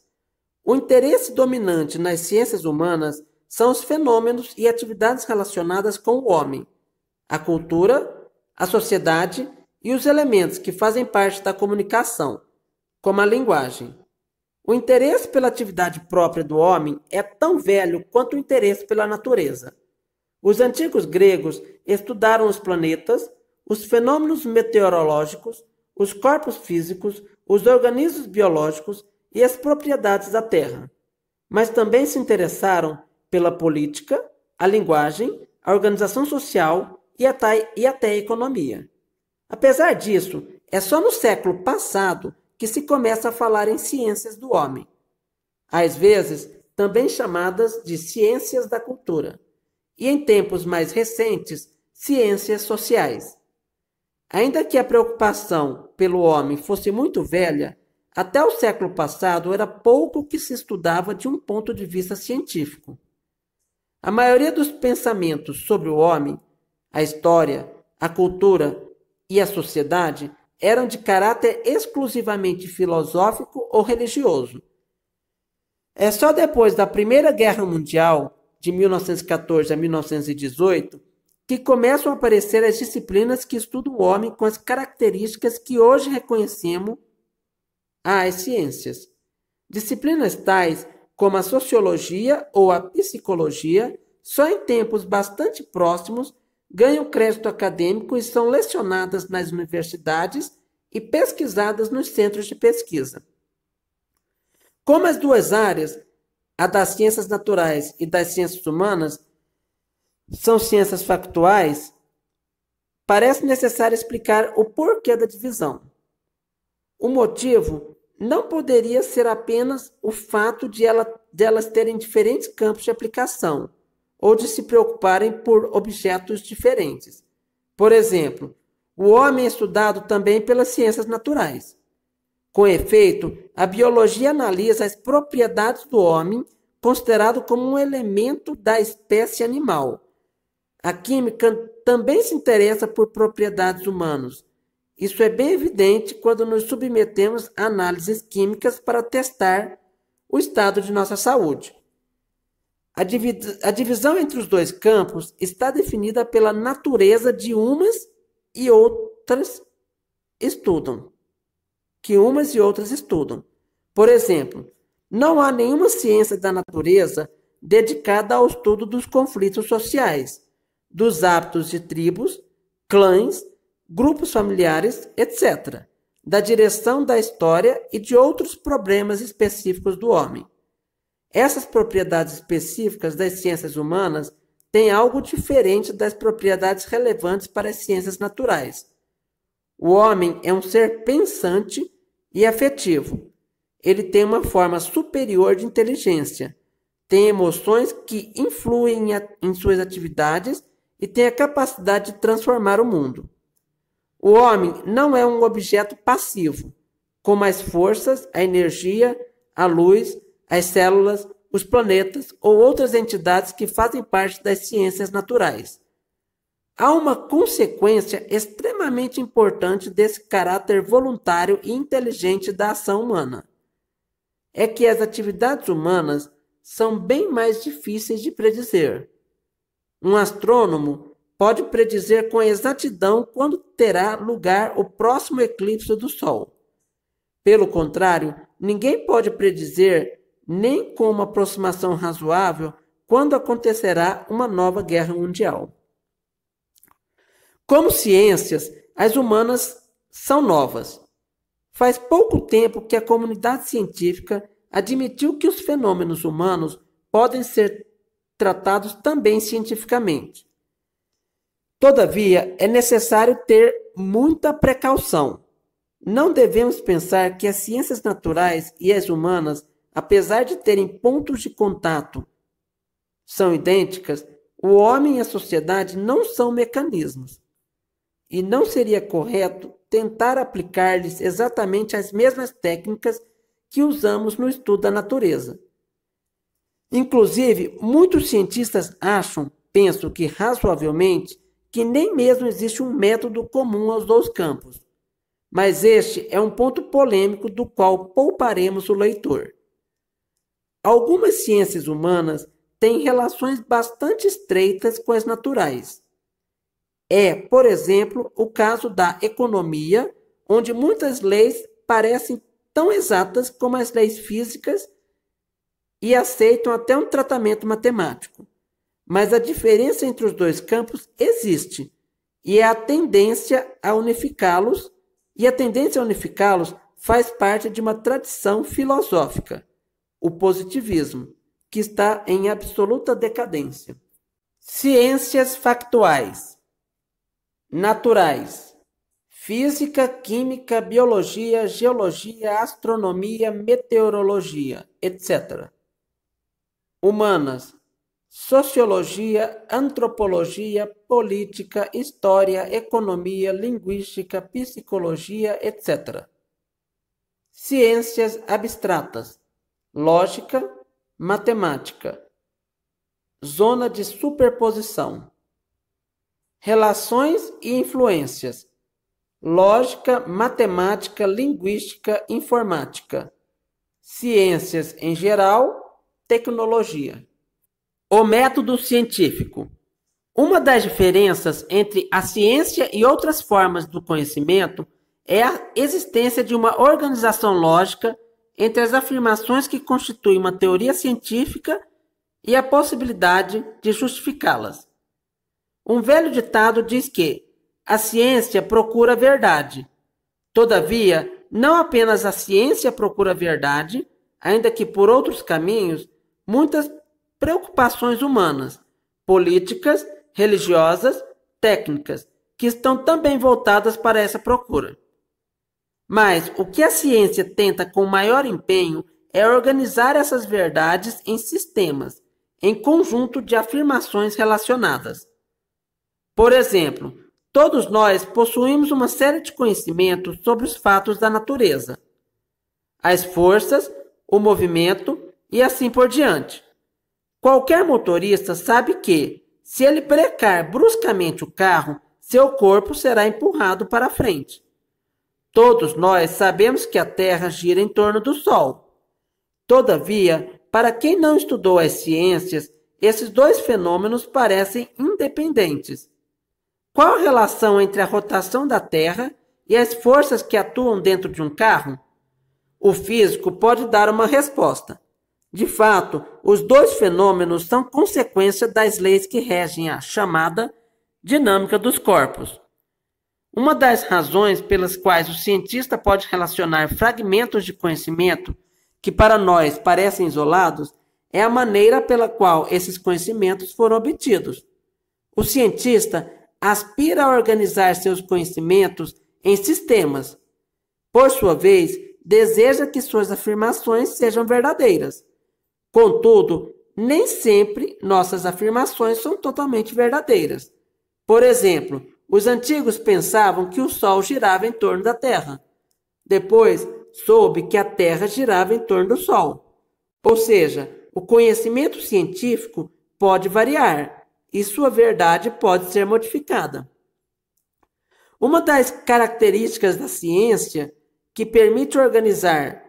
O interesse dominante nas ciências humanas são os fenômenos e atividades relacionadas com o homem, a cultura, a sociedade e os elementos que fazem parte da comunicação, como a linguagem. O interesse pela atividade própria do homem é tão velho quanto o interesse pela natureza. Os antigos gregos estudaram os planetas, os fenômenos meteorológicos, os corpos físicos, os organismos biológicos e as propriedades da Terra. Mas também se interessaram pela política, a linguagem, a organização social e até, e até a economia. Apesar disso, é só no século passado que se começa a falar em ciências do homem, às vezes também chamadas de ciências da cultura, e em tempos mais recentes, ciências sociais. Ainda que a preocupação pelo homem fosse muito velha, até o século passado era pouco que se estudava de um ponto de vista científico. A maioria dos pensamentos sobre o homem, a história, a cultura e a sociedade eram de caráter exclusivamente filosófico ou religioso. É só depois da Primeira Guerra Mundial, de 1914 a 1918, que começam a aparecer as disciplinas que estudam o homem com as características que hoje reconhecemos as ciências. Disciplinas tais como a sociologia ou a psicologia, só em tempos bastante próximos, ganham crédito acadêmico e são lecionadas nas universidades e pesquisadas nos centros de pesquisa. Como as duas áreas, a das ciências naturais e das ciências humanas, são ciências factuais, parece necessário explicar o porquê da divisão. O motivo não poderia ser apenas o fato de, ela, de elas terem diferentes campos de aplicação ou de se preocuparem por objetos diferentes. Por exemplo, o homem é estudado também pelas ciências naturais. Com efeito, a biologia analisa as propriedades do homem, considerado como um elemento da espécie animal. A química também se interessa por propriedades humanas. Isso é bem evidente quando nos submetemos a análises químicas para testar o estado de nossa saúde. A, divid a divisão entre os dois campos está definida pela natureza de umas e outras estudam. Que umas e outras estudam. Por exemplo, não há nenhuma ciência da natureza dedicada ao estudo dos conflitos sociais, dos hábitos de tribos, clãs, grupos familiares, etc., da direção da história e de outros problemas específicos do homem. Essas propriedades específicas das ciências humanas têm algo diferente das propriedades relevantes para as ciências naturais. O homem é um ser pensante e afetivo. Ele tem uma forma superior de inteligência, tem emoções que influem em suas atividades e tem a capacidade de transformar o mundo. O homem não é um objeto passivo, com as forças, a energia, a luz, as células, os planetas ou outras entidades que fazem parte das ciências naturais. Há uma consequência extremamente importante desse caráter voluntário e inteligente da ação humana. É que as atividades humanas são bem mais difíceis de predizer. Um astrônomo pode predizer com exatidão quando terá lugar o próximo eclipse do Sol. Pelo contrário, ninguém pode predizer nem com uma aproximação razoável quando acontecerá uma nova guerra mundial. Como ciências, as humanas são novas. Faz pouco tempo que a comunidade científica admitiu que os fenômenos humanos podem ser tratados também cientificamente. Todavia, é necessário ter muita precaução. Não devemos pensar que as ciências naturais e as humanas apesar de terem pontos de contato são idênticas, o homem e a sociedade não são mecanismos. E não seria correto tentar aplicar-lhes exatamente as mesmas técnicas que usamos no estudo da natureza. Inclusive, muitos cientistas acham, penso que razoavelmente, que nem mesmo existe um método comum aos dois campos. Mas este é um ponto polêmico do qual pouparemos o leitor. Algumas ciências humanas têm relações bastante estreitas com as naturais. É, por exemplo, o caso da economia, onde muitas leis parecem tão exatas como as leis físicas e aceitam até um tratamento matemático. Mas a diferença entre os dois campos existe, e é a tendência a unificá-los, e a tendência a unificá-los faz parte de uma tradição filosófica o positivismo, que está em absoluta decadência. Ciências factuais, naturais, física, química, biologia, geologia, astronomia, meteorologia, etc. Humanas, sociologia, antropologia, política, história, economia, linguística, psicologia, etc. Ciências abstratas, lógica, matemática, zona de superposição, relações e influências, lógica, matemática, linguística, informática, ciências em geral, tecnologia. O método científico. Uma das diferenças entre a ciência e outras formas do conhecimento é a existência de uma organização lógica entre as afirmações que constituem uma teoria científica e a possibilidade de justificá-las. Um velho ditado diz que a ciência procura a verdade. Todavia, não apenas a ciência procura a verdade, ainda que por outros caminhos, muitas preocupações humanas, políticas, religiosas, técnicas, que estão também voltadas para essa procura. Mas o que a ciência tenta com maior empenho é organizar essas verdades em sistemas, em conjunto de afirmações relacionadas. Por exemplo, todos nós possuímos uma série de conhecimentos sobre os fatos da natureza, as forças, o movimento e assim por diante. Qualquer motorista sabe que, se ele precar bruscamente o carro, seu corpo será empurrado para a frente. Todos nós sabemos que a Terra gira em torno do Sol. Todavia, para quem não estudou as ciências, esses dois fenômenos parecem independentes. Qual a relação entre a rotação da Terra e as forças que atuam dentro de um carro? O físico pode dar uma resposta. De fato, os dois fenômenos são consequência das leis que regem a chamada dinâmica dos corpos. Uma das razões pelas quais o cientista pode relacionar fragmentos de conhecimento que para nós parecem isolados é a maneira pela qual esses conhecimentos foram obtidos. O cientista aspira a organizar seus conhecimentos em sistemas. Por sua vez, deseja que suas afirmações sejam verdadeiras. Contudo, nem sempre nossas afirmações são totalmente verdadeiras. Por exemplo, os antigos pensavam que o Sol girava em torno da Terra. Depois, soube que a Terra girava em torno do Sol. Ou seja, o conhecimento científico pode variar e sua verdade pode ser modificada. Uma das características da ciência que permite organizar,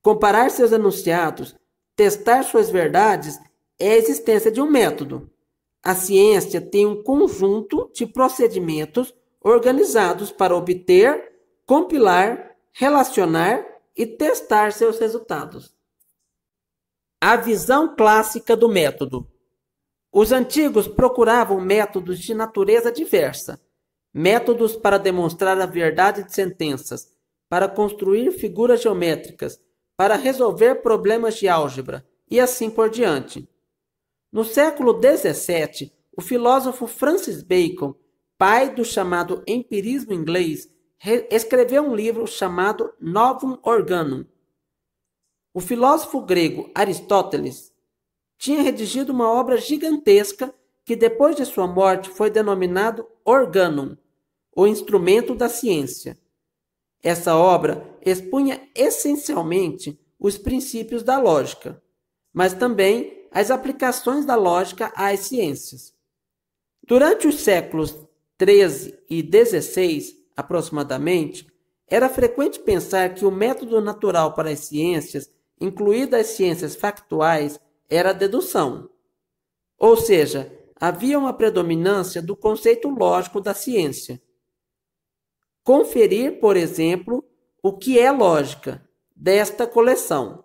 comparar seus enunciados, testar suas verdades é a existência de um método. A ciência tem um conjunto de procedimentos organizados para obter, compilar, relacionar e testar seus resultados. A visão clássica do método. Os antigos procuravam métodos de natureza diversa, métodos para demonstrar a verdade de sentenças, para construir figuras geométricas, para resolver problemas de álgebra e assim por diante. No século XVII, o filósofo Francis Bacon, pai do chamado empirismo inglês, escreveu um livro chamado Novum Organum. O filósofo grego Aristóteles tinha redigido uma obra gigantesca que depois de sua morte foi denominado Organum, o instrumento da ciência. Essa obra expunha essencialmente os princípios da lógica, mas também as aplicações da lógica às ciências. Durante os séculos XIII e XVI, aproximadamente, era frequente pensar que o método natural para as ciências, incluídas as ciências factuais, era a dedução. Ou seja, havia uma predominância do conceito lógico da ciência. Conferir, por exemplo, o que é lógica desta coleção.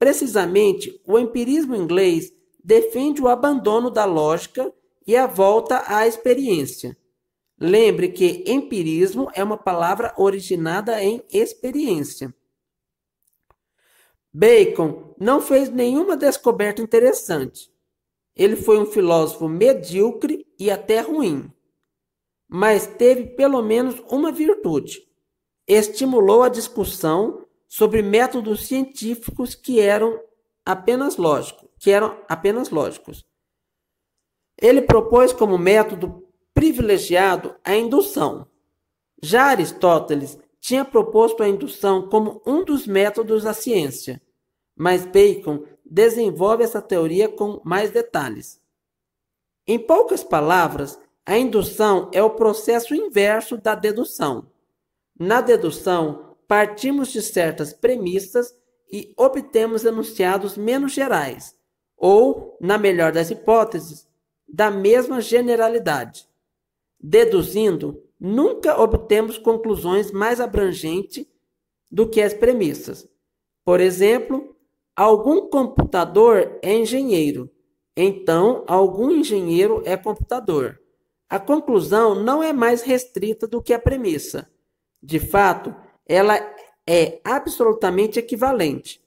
Precisamente, o empirismo inglês defende o abandono da lógica e a volta à experiência. Lembre que empirismo é uma palavra originada em experiência. Bacon não fez nenhuma descoberta interessante. Ele foi um filósofo medíocre e até ruim. Mas teve pelo menos uma virtude: estimulou a discussão sobre métodos científicos que eram apenas lógicos, que eram apenas lógicos. Ele propôs como método privilegiado a indução. Já Aristóteles tinha proposto a indução como um dos métodos da ciência, mas Bacon desenvolve essa teoria com mais detalhes. Em poucas palavras, a indução é o processo inverso da dedução. Na dedução, partimos de certas premissas e obtemos enunciados menos gerais, ou, na melhor das hipóteses, da mesma generalidade. Deduzindo, nunca obtemos conclusões mais abrangentes do que as premissas. Por exemplo, algum computador é engenheiro, então algum engenheiro é computador. A conclusão não é mais restrita do que a premissa. De fato, ela é absolutamente equivalente.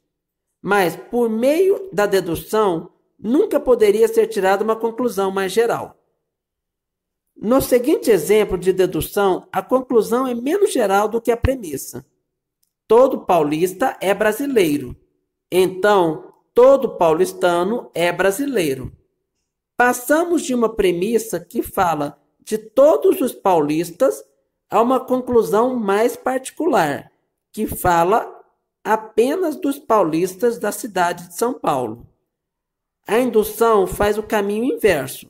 Mas, por meio da dedução, nunca poderia ser tirada uma conclusão mais geral. No seguinte exemplo de dedução, a conclusão é menos geral do que a premissa. Todo paulista é brasileiro. Então, todo paulistano é brasileiro. Passamos de uma premissa que fala de todos os paulistas a uma conclusão mais particular, que fala apenas dos paulistas da cidade de São Paulo. A indução faz o caminho inverso.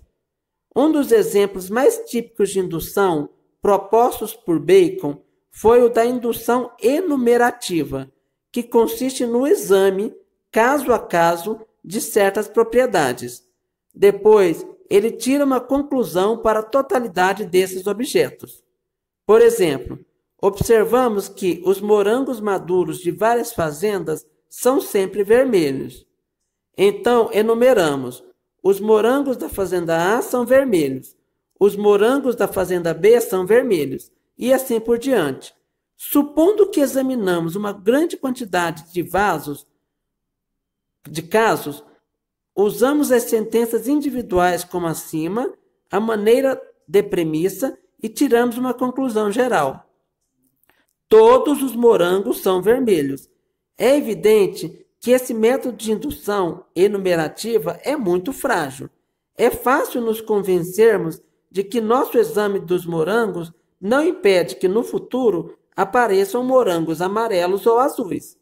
Um dos exemplos mais típicos de indução propostos por Bacon foi o da indução enumerativa, que consiste no exame, caso a caso, de certas propriedades. Depois, ele tira uma conclusão para a totalidade desses objetos. Por exemplo, observamos que os morangos maduros de várias fazendas são sempre vermelhos. Então, enumeramos: os morangos da fazenda A são vermelhos, os morangos da fazenda B são vermelhos, e assim por diante. Supondo que examinamos uma grande quantidade de vasos, de casos, usamos as sentenças individuais como acima, a maneira de premissa e tiramos uma conclusão geral. Todos os morangos são vermelhos. É evidente que esse método de indução enumerativa é muito frágil. É fácil nos convencermos de que nosso exame dos morangos não impede que no futuro apareçam morangos amarelos ou azuis.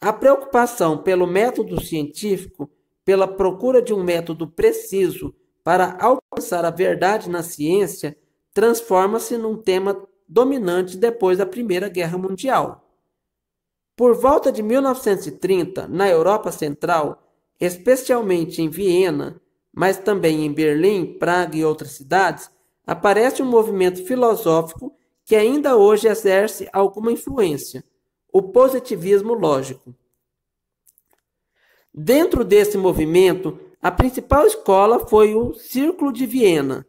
A preocupação pelo método científico, pela procura de um método preciso para alcançar a verdade na ciência, transforma-se num tema dominante depois da Primeira Guerra Mundial. Por volta de 1930, na Europa Central, especialmente em Viena, mas também em Berlim, Praga e outras cidades, aparece um movimento filosófico que ainda hoje exerce alguma influência, o positivismo lógico. Dentro desse movimento, a principal escola foi o Círculo de Viena,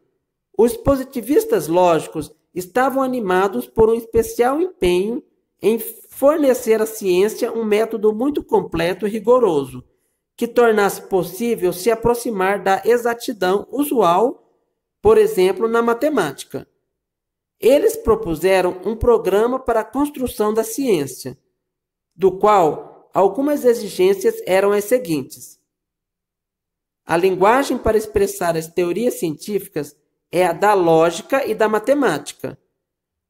os positivistas lógicos estavam animados por um especial empenho em fornecer à ciência um método muito completo e rigoroso, que tornasse possível se aproximar da exatidão usual, por exemplo, na matemática. Eles propuseram um programa para a construção da ciência, do qual algumas exigências eram as seguintes: a linguagem para expressar as teorias científicas é a da lógica e da matemática.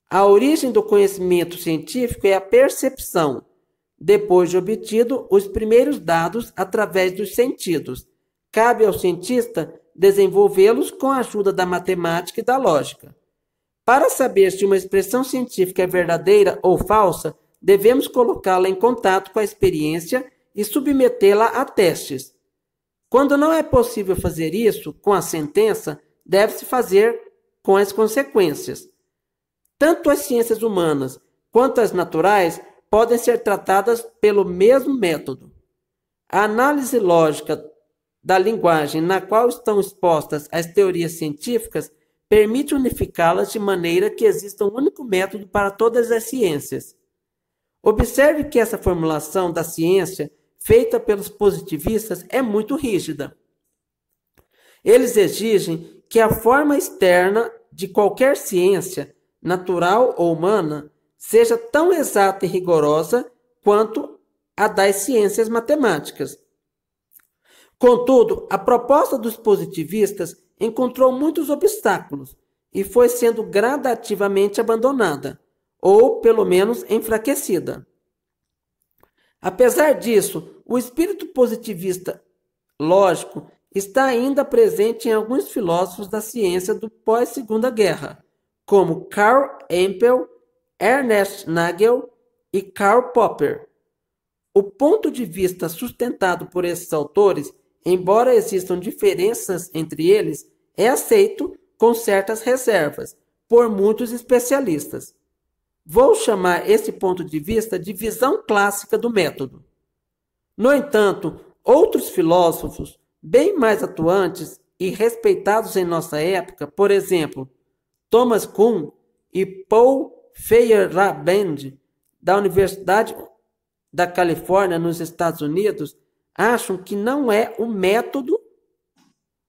A origem do conhecimento científico é a percepção, depois de obtido os primeiros dados através dos sentidos. Cabe ao cientista desenvolvê-los com a ajuda da matemática e da lógica. Para saber se uma expressão científica é verdadeira ou falsa, devemos colocá-la em contato com a experiência e submetê-la a testes. Quando não é possível fazer isso com a sentença, deve-se fazer com as consequências. Tanto as ciências humanas quanto as naturais podem ser tratadas pelo mesmo método. A análise lógica da linguagem na qual estão expostas as teorias científicas permite unificá-las de maneira que exista um único método para todas as ciências. Observe que essa formulação da ciência, feita pelos positivistas, é muito rígida. Eles exigem que a forma externa de qualquer ciência, natural ou humana, seja tão exata e rigorosa quanto a das ciências matemáticas. Contudo, a proposta dos positivistas encontrou muitos obstáculos e foi sendo gradativamente abandonada, ou pelo menos enfraquecida. Apesar disso, o espírito positivista lógico está ainda presente em alguns filósofos da ciência do pós-Segunda Guerra, como Karl Empel, Ernest Nagel e Karl Popper. O ponto de vista sustentado por esses autores, embora existam diferenças entre eles, é aceito com certas reservas por muitos especialistas. Vou chamar esse ponto de vista de visão clássica do método. No entanto, outros filósofos, bem mais atuantes e respeitados em nossa época, por exemplo, Thomas Kuhn e Paul Feyerabend, da Universidade da Califórnia, nos Estados Unidos, acham que não é o método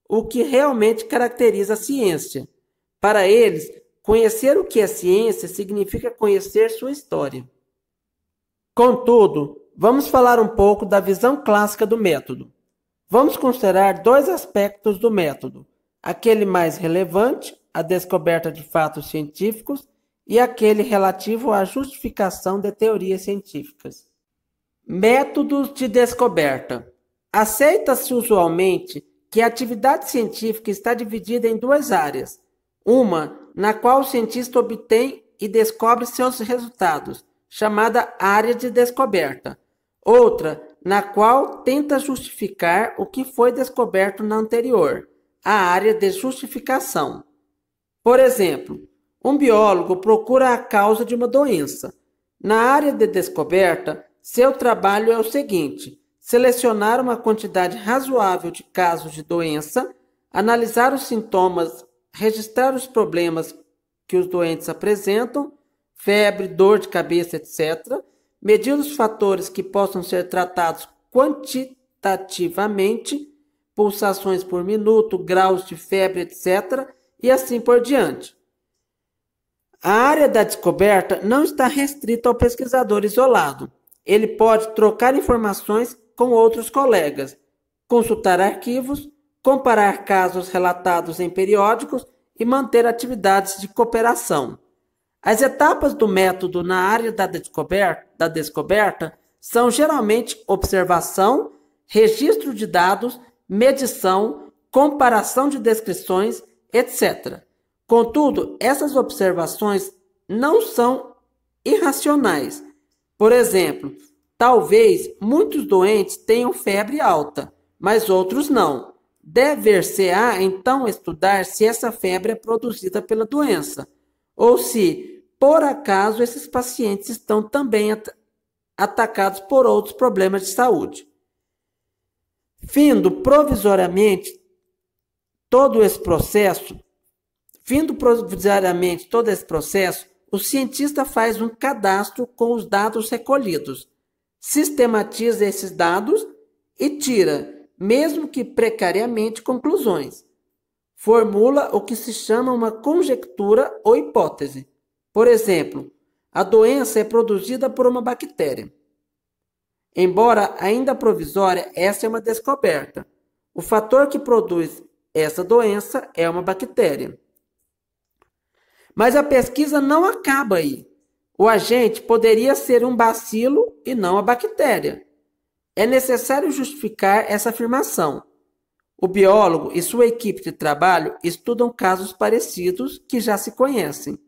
o que realmente caracteriza a ciência. Para eles, conhecer o que é ciência significa conhecer sua história. Contudo, vamos falar um pouco da visão clássica do método. Vamos considerar dois aspectos do método: aquele mais relevante, a descoberta de fatos científicos, e aquele relativo à justificação de teorias científicas. Métodos de descoberta: aceita-se usualmente que a atividade científica está dividida em duas áreas. Uma, na qual o cientista obtém e descobre seus resultados, chamada área de descoberta. Outra, na qual tenta justificar o que foi descoberto na anterior, a área de justificação. Por exemplo, um biólogo procura a causa de uma doença. Na área de descoberta, seu trabalho é o seguinte: selecionar uma quantidade razoável de casos de doença, analisar os sintomas, registrar os problemas que os doentes apresentam, febre, dor de cabeça, etc., medir os fatores que possam ser tratados quantitativamente, pulsações por minuto, graus de febre, etc., e assim por diante. A área da descoberta não está restrita ao pesquisador isolado. Ele pode trocar informações com outros colegas, consultar arquivos, comparar casos relatados em periódicos e manter atividades de cooperação. As etapas do método na área da descoberta, da descoberta são geralmente observação, registro de dados, medição, comparação de descrições, etc. Contudo, essas observações não são irracionais. Por exemplo, talvez muitos doentes tenham febre alta, mas outros não. Dever-se-á então estudar se essa febre é produzida pela doença, ou se por acaso, esses pacientes estão também at atacados por outros problemas de saúde. Findo provisoriamente todo esse processo, findo provisoriamente todo esse processo, o cientista faz um cadastro com os dados recolhidos, sistematiza esses dados e tira, mesmo que precariamente, conclusões. Formula o que se chama uma conjectura ou hipótese por exemplo, a doença é produzida por uma bactéria. Embora ainda provisória, essa é uma descoberta. O fator que produz essa doença é uma bactéria. Mas a pesquisa não acaba aí. O agente poderia ser um bacilo e não a bactéria. É necessário justificar essa afirmação. O biólogo e sua equipe de trabalho estudam casos parecidos que já se conhecem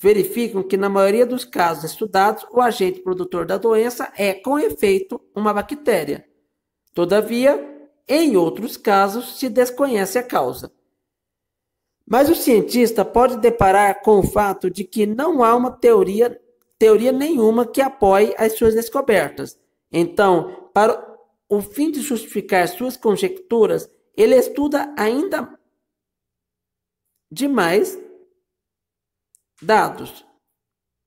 verificam que, na maioria dos casos estudados, o agente produtor da doença é, com efeito, uma bactéria. Todavia, em outros casos, se desconhece a causa. Mas o cientista pode deparar com o fato de que não há uma teoria, teoria nenhuma que apoie as suas descobertas. Então, para o fim de justificar suas conjecturas, ele estuda ainda demais dados.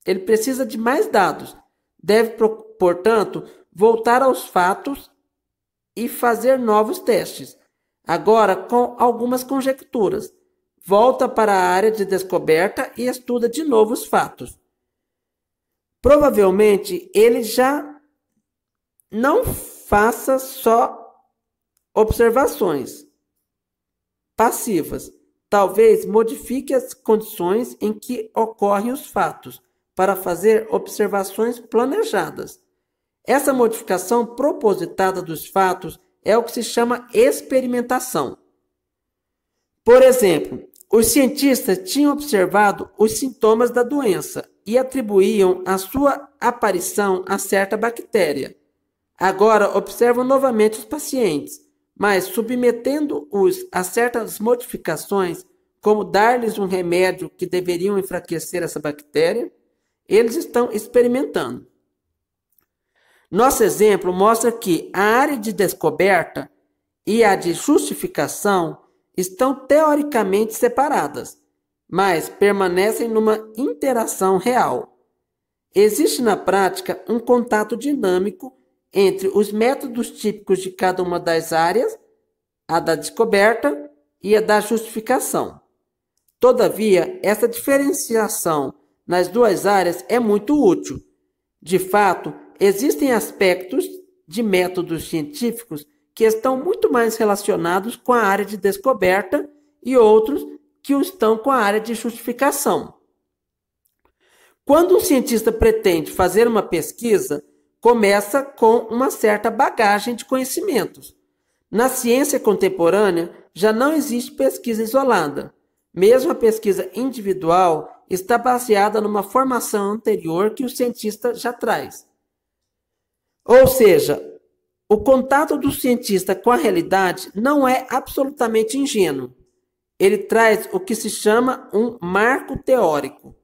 Ele precisa de mais dados. Deve, portanto, voltar aos fatos e fazer novos testes. Agora, com algumas conjecturas. Volta para a área de descoberta e estuda de novo os fatos. Provavelmente ele já não faça só observações passivas talvez modifique as condições em que ocorrem os fatos, para fazer observações planejadas. Essa modificação propositada dos fatos é o que se chama experimentação. Por exemplo, os cientistas tinham observado os sintomas da doença e atribuíam a sua aparição a certa bactéria. Agora observam novamente os pacientes mas submetendo-os a certas modificações, como dar-lhes um remédio que deveriam enfraquecer essa bactéria, eles estão experimentando. Nosso exemplo mostra que a área de descoberta e a de justificação estão teoricamente separadas, mas permanecem numa interação real. Existe na prática um contato dinâmico entre os métodos típicos de cada uma das áreas, a da descoberta e a da justificação. Todavia, essa diferenciação nas duas áreas é muito útil. De fato, existem aspectos de métodos científicos que estão muito mais relacionados com a área de descoberta e outros que o estão com a área de justificação. Quando um cientista pretende fazer uma pesquisa, começa com uma certa bagagem de conhecimentos. Na ciência contemporânea, já não existe pesquisa isolada. Mesmo a pesquisa individual está baseada numa formação anterior que o cientista já traz. Ou seja, o contato do cientista com a realidade não é absolutamente ingênuo. Ele traz o que se chama um marco teórico.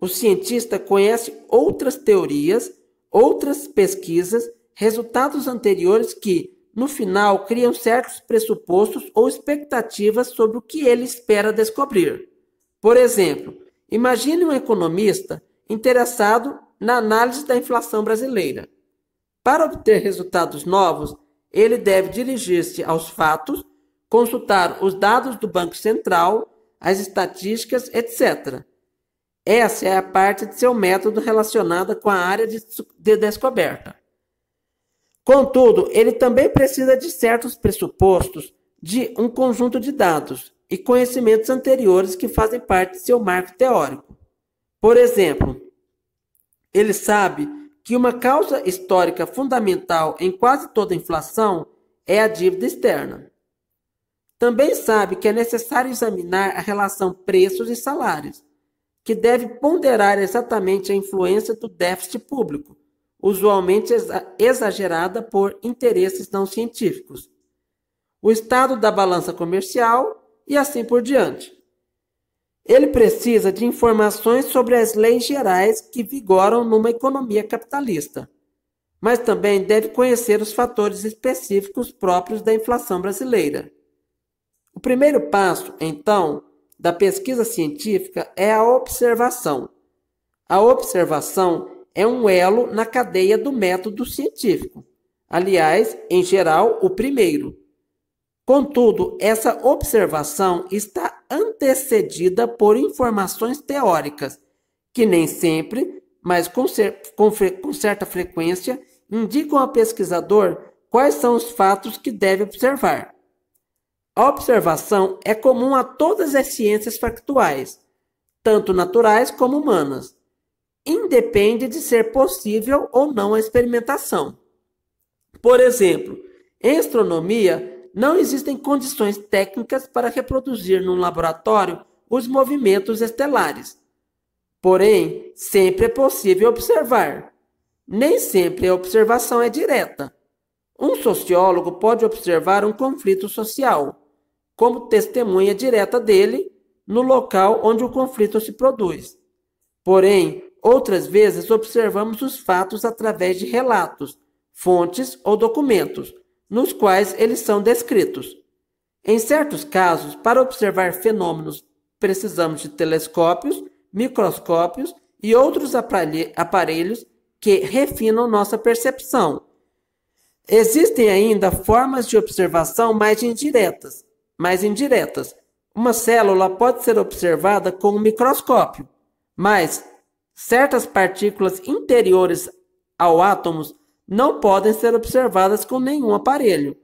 O cientista conhece outras teorias outras pesquisas, resultados anteriores que, no final, criam certos pressupostos ou expectativas sobre o que ele espera descobrir. Por exemplo, imagine um economista interessado na análise da inflação brasileira. Para obter resultados novos, ele deve dirigir-se aos fatos, consultar os dados do Banco Central, as estatísticas, etc. Essa é a parte de seu método relacionada com a área de, de descoberta. Contudo, ele também precisa de certos pressupostos de um conjunto de dados e conhecimentos anteriores que fazem parte de seu marco teórico. Por exemplo, ele sabe que uma causa histórica fundamental em quase toda inflação é a dívida externa. Também sabe que é necessário examinar a relação preços e salários que deve ponderar exatamente a influência do déficit público, usualmente exagerada por interesses não científicos, o estado da balança comercial e assim por diante. Ele precisa de informações sobre as leis gerais que vigoram numa economia capitalista, mas também deve conhecer os fatores específicos próprios da inflação brasileira. O primeiro passo, então, da pesquisa científica é a observação. A observação é um elo na cadeia do método científico. Aliás, em geral, o primeiro. Contudo, essa observação está antecedida por informações teóricas, que nem sempre, mas com, cer com, com, certa frequência, indicam ao pesquisador quais são os fatos que deve observar. A observação é comum a todas as ciências factuais, tanto naturais como humanas. Independe de ser possível ou não a experimentação. Por exemplo, em astronomia, não existem condições técnicas para reproduzir num laboratório os movimentos estelares. Porém, sempre é possível observar. Nem sempre a observação é direta. Um sociólogo pode observar um conflito social como testemunha direta dele no local onde o conflito se produz. Porém, outras vezes observamos os fatos através de relatos, fontes ou documentos, nos quais eles são descritos. Em certos casos, para observar fenômenos, precisamos de telescópios, microscópios e outros aparelhos que refinam nossa percepção. Existem ainda formas de observação mais indiretas, mas indiretas. Uma célula pode ser observada com um microscópio, mas certas partículas interiores ao átomos não podem ser observadas com nenhum aparelho.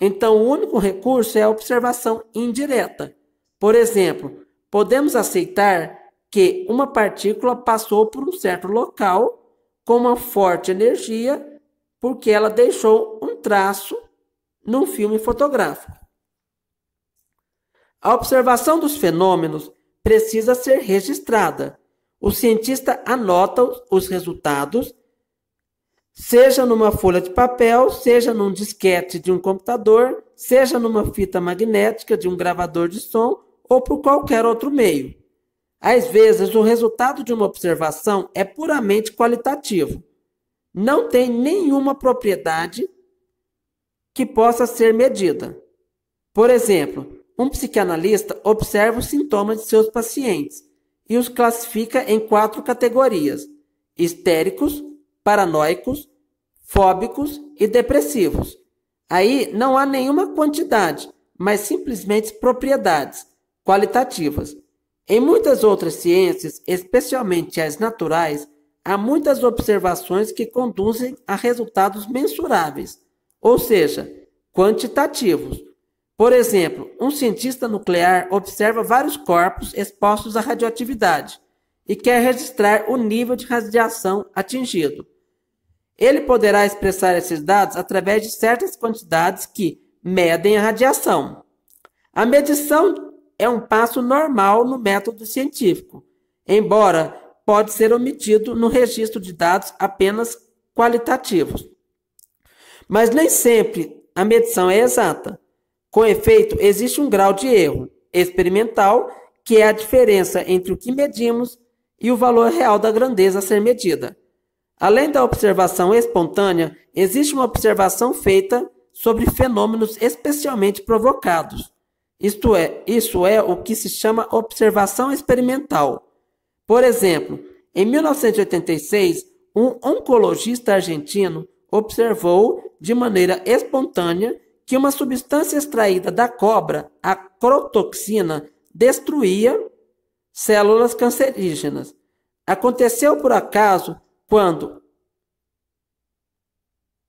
Então, o único recurso é a observação indireta. Por exemplo, podemos aceitar que uma partícula passou por um certo local com uma forte energia porque ela deixou um traço num filme fotográfico. A observação dos fenômenos precisa ser registrada. O cientista anota os resultados, seja numa folha de papel, seja num disquete de um computador, seja numa fita magnética de um gravador de som ou por qualquer outro meio. Às vezes, o resultado de uma observação é puramente qualitativo. Não tem nenhuma propriedade que possa ser medida. Por exemplo, um psicanalista observa os sintomas de seus pacientes e os classifica em quatro categorias: histéricos, paranoicos, fóbicos e depressivos. Aí não há nenhuma quantidade, mas simplesmente propriedades qualitativas. Em muitas outras ciências, especialmente as naturais, há muitas observações que conduzem a resultados mensuráveis, ou seja, quantitativos, por exemplo, um cientista nuclear observa vários corpos expostos à radioatividade e quer registrar o nível de radiação atingido. Ele poderá expressar esses dados através de certas quantidades que medem a radiação. A medição é um passo normal no método científico, embora pode ser omitido no registro de dados apenas qualitativos. Mas nem sempre a medição é exata. Com efeito, existe um grau de erro experimental, que é a diferença entre o que medimos e o valor real da grandeza a ser medida. Além da observação espontânea, existe uma observação feita sobre fenômenos especialmente provocados. Isto é, isso é o que se chama observação experimental. Por exemplo, em 1986, um oncologista argentino observou de maneira espontânea que uma substância extraída da cobra, a crotoxina, destruía células cancerígenas. Aconteceu por acaso quando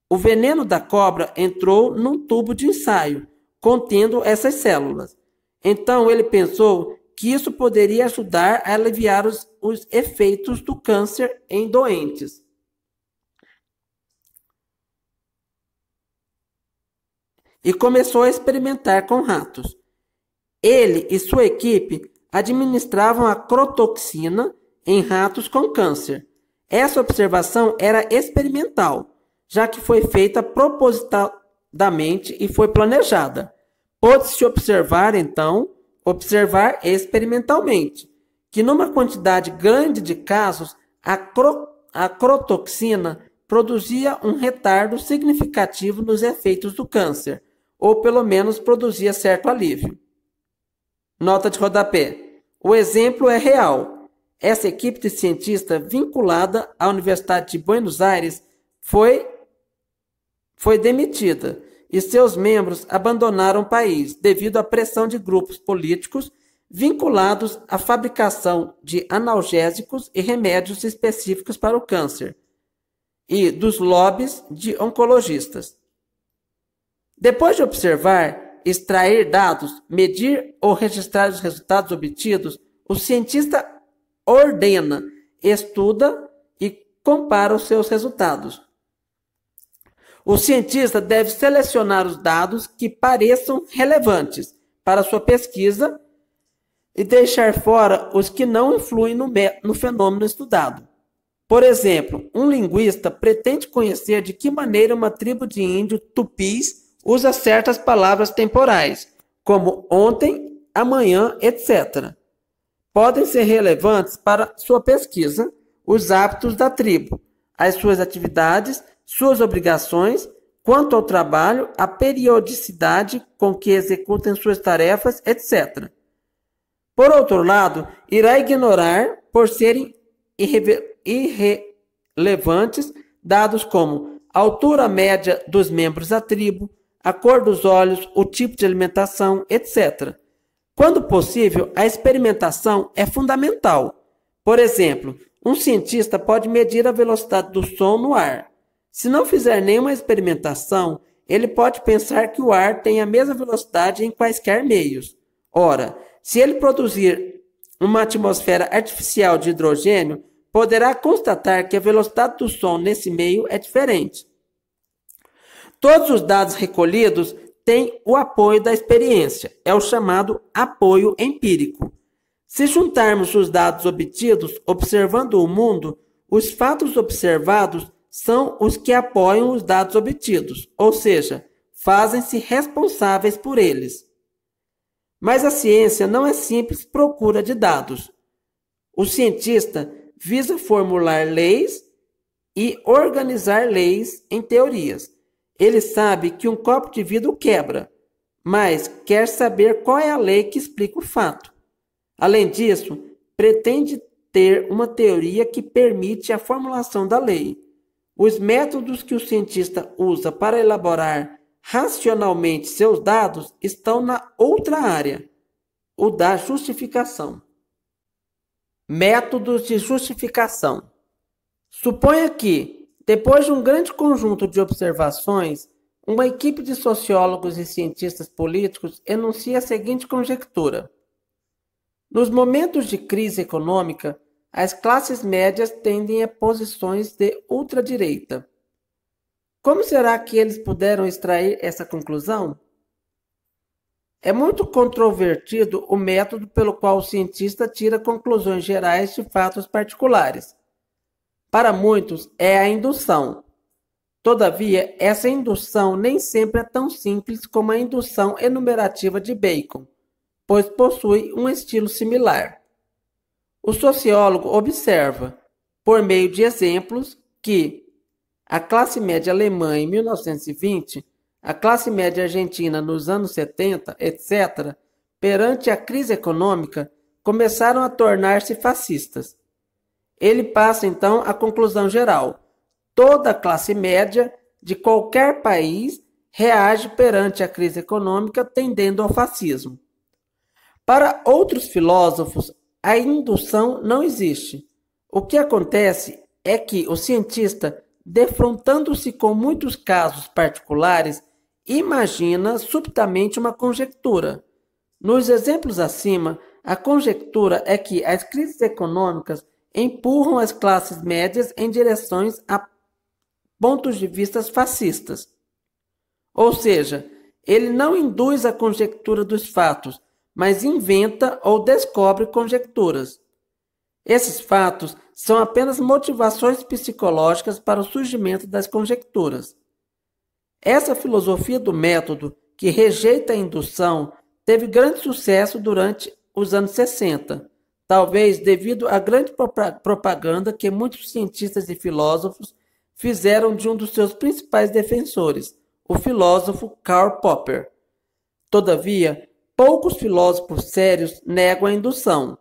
o veneno da cobra entrou num tubo de ensaio contendo essas células. Então ele pensou que isso poderia ajudar a aliviar os, os efeitos do câncer em doentes. e começou a experimentar com ratos. Ele e sua equipe administravam a crotoxina em ratos com câncer. Essa observação era experimental, já que foi feita propositadamente e foi planejada. Pôde-se observar, então, observar experimentalmente, que numa quantidade grande de casos, a, cro a crotoxina produzia um retardo significativo nos efeitos do câncer, ou pelo menos produzia certo alívio. Nota de rodapé: o exemplo é real. Essa equipe de cientistas vinculada à Universidade de Buenos Aires foi, foi demitida e seus membros abandonaram o país devido à pressão de grupos políticos vinculados à fabricação de analgésicos e remédios específicos para o câncer e dos lobbies de oncologistas. Depois de observar, extrair dados, medir ou registrar os resultados obtidos, o cientista ordena, estuda e compara os seus resultados. O cientista deve selecionar os dados que pareçam relevantes para sua pesquisa e deixar fora os que não influem no, no fenômeno estudado. Por exemplo, um linguista pretende conhecer de que maneira uma tribo de índio tupis usa certas palavras temporais, como ontem, amanhã, etc. Podem ser relevantes para sua pesquisa, os hábitos da tribo, as suas atividades, suas obrigações, quanto ao trabalho, a periodicidade com que executem suas tarefas, etc. Por outro lado, irá ignorar por serem irrelevantes dados como altura média dos membros da tribo, a cor dos olhos, o tipo de alimentação, etc. Quando possível, a experimentação é fundamental. Por exemplo, um cientista pode medir a velocidade do som no ar. Se não fizer nenhuma experimentação, ele pode pensar que o ar tem a mesma velocidade em quaisquer meios. Ora, se ele produzir uma atmosfera artificial de hidrogênio, poderá constatar que a velocidade do som nesse meio é diferente. Todos os dados recolhidos têm o apoio da experiência, é o chamado apoio empírico. Se juntarmos os dados obtidos observando o mundo, os fatos observados são os que apoiam os dados obtidos, ou seja, fazem-se responsáveis por eles. Mas a ciência não é simples procura de dados. O cientista visa formular leis e organizar leis em teorias. Ele sabe que um copo de vidro quebra, mas quer saber qual é a lei que explica o fato. Além disso, pretende ter uma teoria que permite a formulação da lei. Os métodos que o cientista usa para elaborar racionalmente seus dados estão na outra área, o da justificação. Métodos de justificação. Suponha que depois de um grande conjunto de observações, uma equipe de sociólogos e cientistas políticos enuncia a seguinte conjectura: Nos momentos de crise econômica, as classes médias tendem a posições de ultradireita. Como será que eles puderam extrair essa conclusão? É muito controvertido o método pelo qual o cientista tira conclusões gerais de fatos particulares. Para muitos, é a indução. Todavia, essa indução nem sempre é tão simples como a indução enumerativa de Bacon, pois possui um estilo similar. O sociólogo observa, por meio de exemplos, que a classe média alemã em 1920, a classe média argentina nos anos 70, etc., perante a crise econômica, começaram a tornar-se fascistas ele passa então à conclusão geral: toda a classe média de qualquer país reage perante a crise econômica tendendo ao fascismo. Para outros filósofos, a indução não existe. O que acontece é que o cientista, defrontando-se com muitos casos particulares, imagina subitamente uma conjectura. Nos exemplos acima, a conjectura é que as crises econômicas empurram as classes médias em direções a pontos de vistas fascistas. Ou seja, ele não induz a conjectura dos fatos, mas inventa ou descobre conjecturas. Esses fatos são apenas motivações psicológicas para o surgimento das conjecturas. Essa filosofia do método, que rejeita a indução, teve grande sucesso durante os anos 60 talvez devido à grande propaganda que muitos cientistas e filósofos fizeram de um dos seus principais defensores, o filósofo Karl Popper. Todavia, poucos filósofos sérios negam a indução.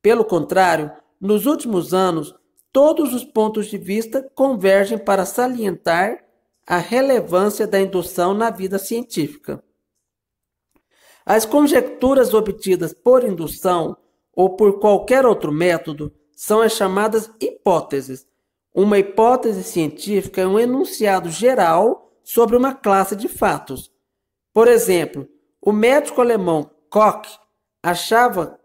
Pelo contrário, nos últimos anos, todos os pontos de vista convergem para salientar a relevância da indução na vida científica. As conjecturas obtidas por indução ou por qualquer outro método são as chamadas hipóteses. Uma hipótese científica é um enunciado geral sobre uma classe de fatos. Por exemplo, o médico alemão Koch achava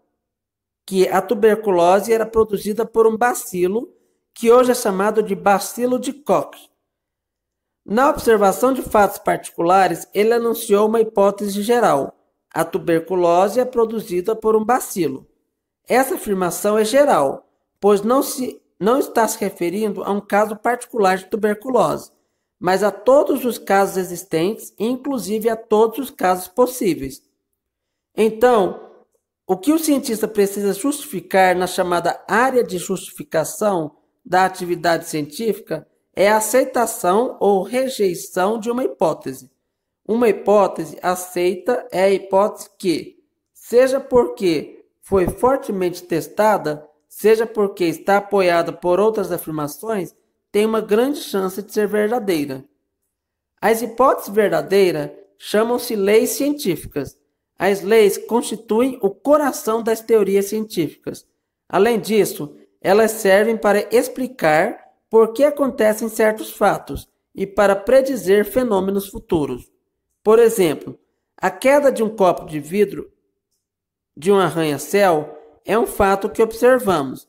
que a tuberculose era produzida por um bacilo que hoje é chamado de bacilo de Koch. Na observação de fatos particulares, ele anunciou uma hipótese geral: a tuberculose é produzida por um bacilo. Essa afirmação é geral, pois não, se, não está se referindo a um caso particular de tuberculose, mas a todos os casos existentes, inclusive a todos os casos possíveis. Então, o que o cientista precisa justificar na chamada área de justificação da atividade científica é a aceitação ou rejeição de uma hipótese. Uma hipótese aceita é a hipótese que, seja porque foi fortemente testada, seja porque está apoiada por outras afirmações, tem uma grande chance de ser verdadeira. As hipóteses verdadeiras chamam-se leis científicas. As leis constituem o coração das teorias científicas. Além disso, elas servem para explicar por que acontecem certos fatos e para predizer fenômenos futuros. Por exemplo, a queda de um copo de vidro de um arranha-céu é um fato que observamos.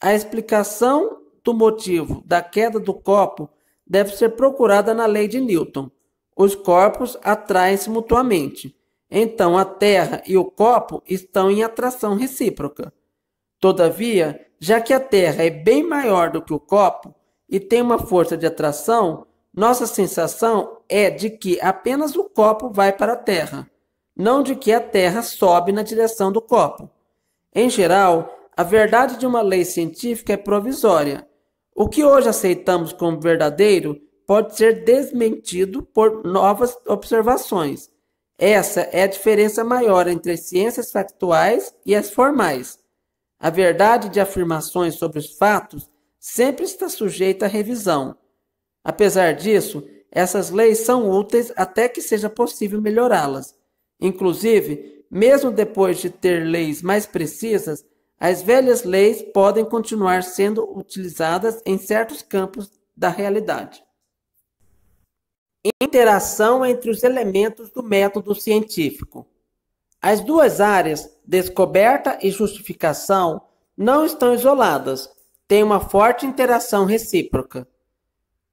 A explicação do motivo da queda do copo deve ser procurada na lei de Newton. Os corpos atraem-se mutuamente. Então a Terra e o copo estão em atração recíproca. Todavia, já que a Terra é bem maior do que o copo e tem uma força de atração, nossa sensação é de que apenas o copo vai para a Terra não de que a Terra sobe na direção do copo. Em geral, a verdade de uma lei científica é provisória. O que hoje aceitamos como verdadeiro pode ser desmentido por novas observações. Essa é a diferença maior entre as ciências factuais e as formais. A verdade de afirmações sobre os fatos sempre está sujeita à revisão. Apesar disso, essas leis são úteis até que seja possível melhorá-las. Inclusive, mesmo depois de ter leis mais precisas, as velhas leis podem continuar sendo utilizadas em certos campos da realidade. Interação entre os elementos do método científico. As duas áreas, descoberta e justificação, não estão isoladas, têm uma forte interação recíproca.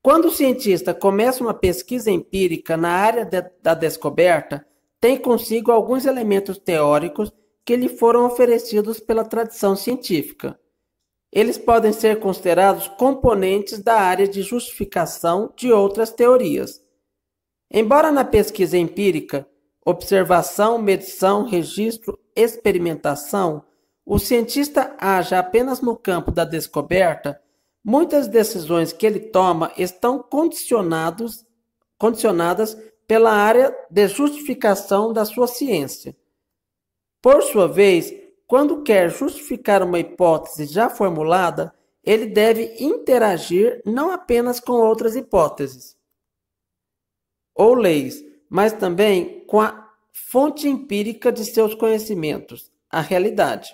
Quando o cientista começa uma pesquisa empírica na área de, da descoberta, tem consigo alguns elementos teóricos que lhe foram oferecidos pela tradição científica. Eles podem ser considerados componentes da área de justificação de outras teorias. Embora na pesquisa empírica, observação, medição, registro, experimentação, o cientista haja apenas no campo da descoberta, muitas decisões que ele toma estão condicionadas pela área de justificação da sua ciência. Por sua vez, quando quer justificar uma hipótese já formulada, ele deve interagir não apenas com outras hipóteses ou leis, mas também com a fonte empírica de seus conhecimentos, a realidade.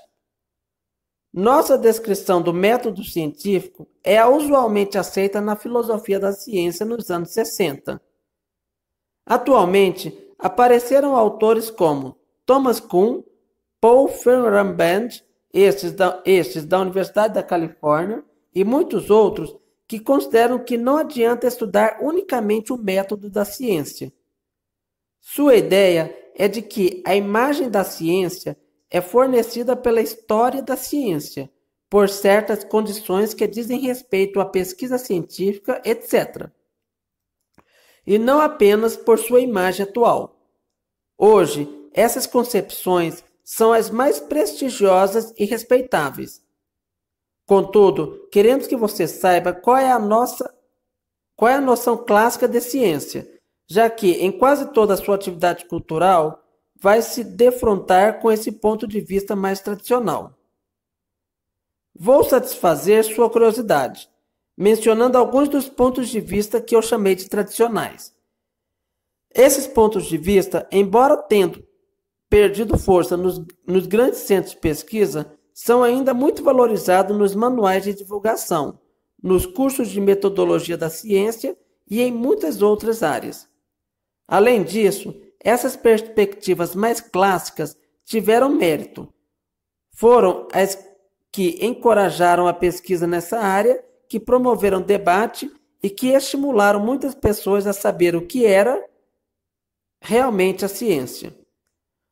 Nossa descrição do método científico é usualmente aceita na filosofia da ciência nos anos 60 Atualmente, apareceram autores como Thomas Kuhn, Paul Feyerabend, estes da, estes da Universidade da Califórnia, e muitos outros que consideram que não adianta estudar unicamente o método da ciência. Sua ideia é de que a imagem da ciência é fornecida pela história da ciência, por certas condições que dizem respeito à pesquisa científica, etc e não apenas por sua imagem atual. Hoje, essas concepções são as mais prestigiosas e respeitáveis. Contudo, queremos que você saiba qual é a nossa qual é a noção clássica de ciência, já que em quase toda a sua atividade cultural vai se defrontar com esse ponto de vista mais tradicional. Vou satisfazer sua curiosidade mencionando alguns dos pontos de vista que eu chamei de tradicionais. Esses pontos de vista, embora tendo perdido força nos, nos grandes centros de pesquisa, são ainda muito valorizados nos manuais de divulgação, nos cursos de metodologia da ciência e em muitas outras áreas. Além disso, essas perspectivas mais clássicas tiveram mérito. Foram as que encorajaram a pesquisa nessa área que promoveram debate e que estimularam muitas pessoas a saber o que era realmente a ciência.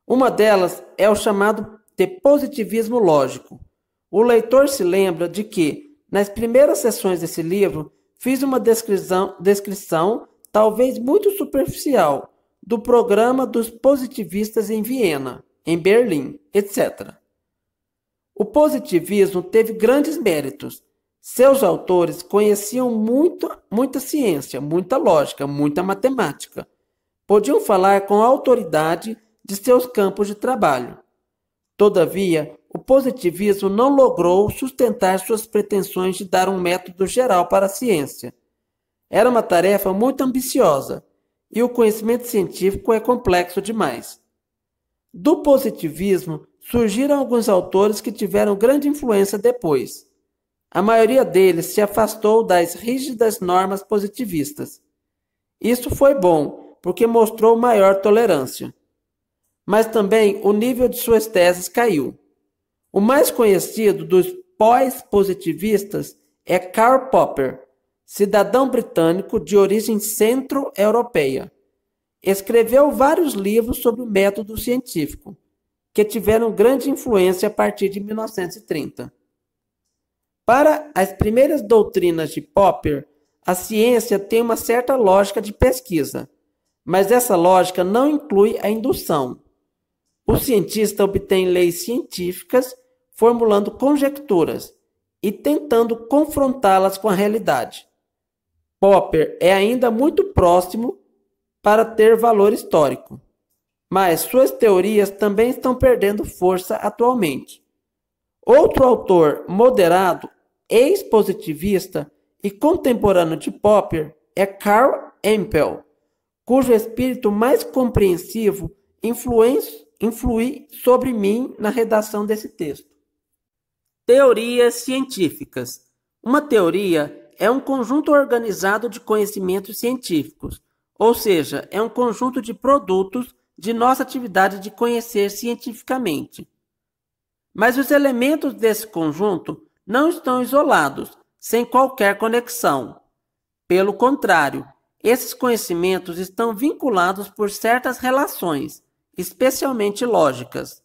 Uma delas é o chamado de positivismo lógico. O leitor se lembra de que, nas primeiras sessões desse livro, fiz uma descrição, descrição talvez muito superficial, do programa dos positivistas em Viena, em Berlim, etc. O positivismo teve grandes méritos, seus autores conheciam muito, muita ciência, muita lógica, muita matemática. Podiam falar com autoridade de seus campos de trabalho. Todavia, o positivismo não logrou sustentar suas pretensões de dar um método geral para a ciência. Era uma tarefa muito ambiciosa e o conhecimento científico é complexo demais. Do positivismo surgiram alguns autores que tiveram grande influência depois. A maioria deles se afastou das rígidas normas positivistas. Isso foi bom, porque mostrou maior tolerância. Mas também o nível de suas teses caiu. O mais conhecido dos pós-positivistas é Karl Popper, cidadão britânico de origem centro-europeia. Escreveu vários livros sobre o método científico, que tiveram grande influência a partir de 1930. Para as primeiras doutrinas de Popper, a ciência tem uma certa lógica de pesquisa, mas essa lógica não inclui a indução. O cientista obtém leis científicas formulando conjecturas e tentando confrontá-las com a realidade. Popper é ainda muito próximo para ter valor histórico, mas suas teorias também estão perdendo força atualmente. Outro autor moderado ex-positivista e contemporâneo de Popper é Karl Empel, cujo espírito mais compreensivo influi sobre mim na redação desse texto. Teorias científicas. Uma teoria é um conjunto organizado de conhecimentos científicos, ou seja, é um conjunto de produtos de nossa atividade de conhecer cientificamente. Mas os elementos desse conjunto não estão isolados, sem qualquer conexão. Pelo contrário, esses conhecimentos estão vinculados por certas relações, especialmente lógicas.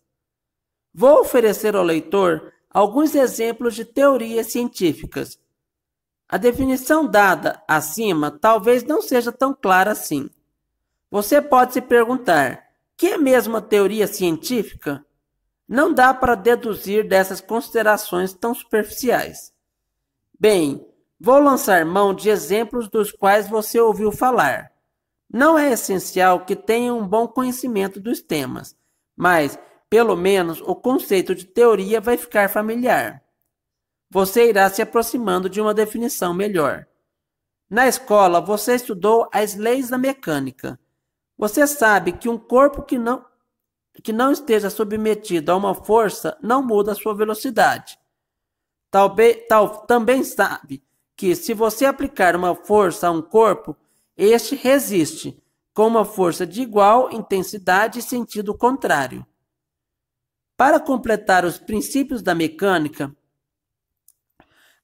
Vou oferecer ao leitor alguns exemplos de teorias científicas. A definição dada acima talvez não seja tão clara assim. Você pode se perguntar: que é mesmo a teoria científica? não dá para deduzir dessas considerações tão superficiais. Bem, vou lançar mão de exemplos dos quais você ouviu falar. Não é essencial que tenha um bom conhecimento dos temas, mas, pelo menos, o conceito de teoria vai ficar familiar. Você irá se aproximando de uma definição melhor. Na escola, você estudou as leis da mecânica. Você sabe que um corpo que não que não esteja submetido a uma força não muda a sua velocidade. Talvez, tal, também sabe que se você aplicar uma força a um corpo, este resiste com uma força de igual intensidade e sentido contrário. Para completar os princípios da mecânica,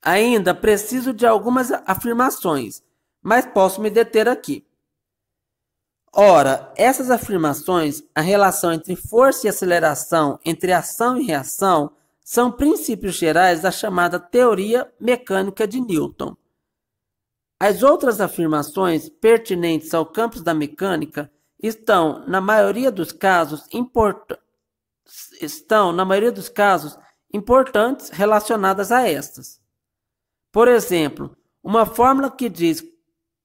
ainda preciso de algumas afirmações, mas posso me deter aqui. Ora, essas afirmações, a relação entre força e aceleração, entre ação e reação, são princípios gerais da chamada teoria mecânica de Newton. As outras afirmações pertinentes ao campo da mecânica estão, na maioria dos casos, estão, na maioria dos casos, importantes relacionadas a estas. Por exemplo, uma fórmula que diz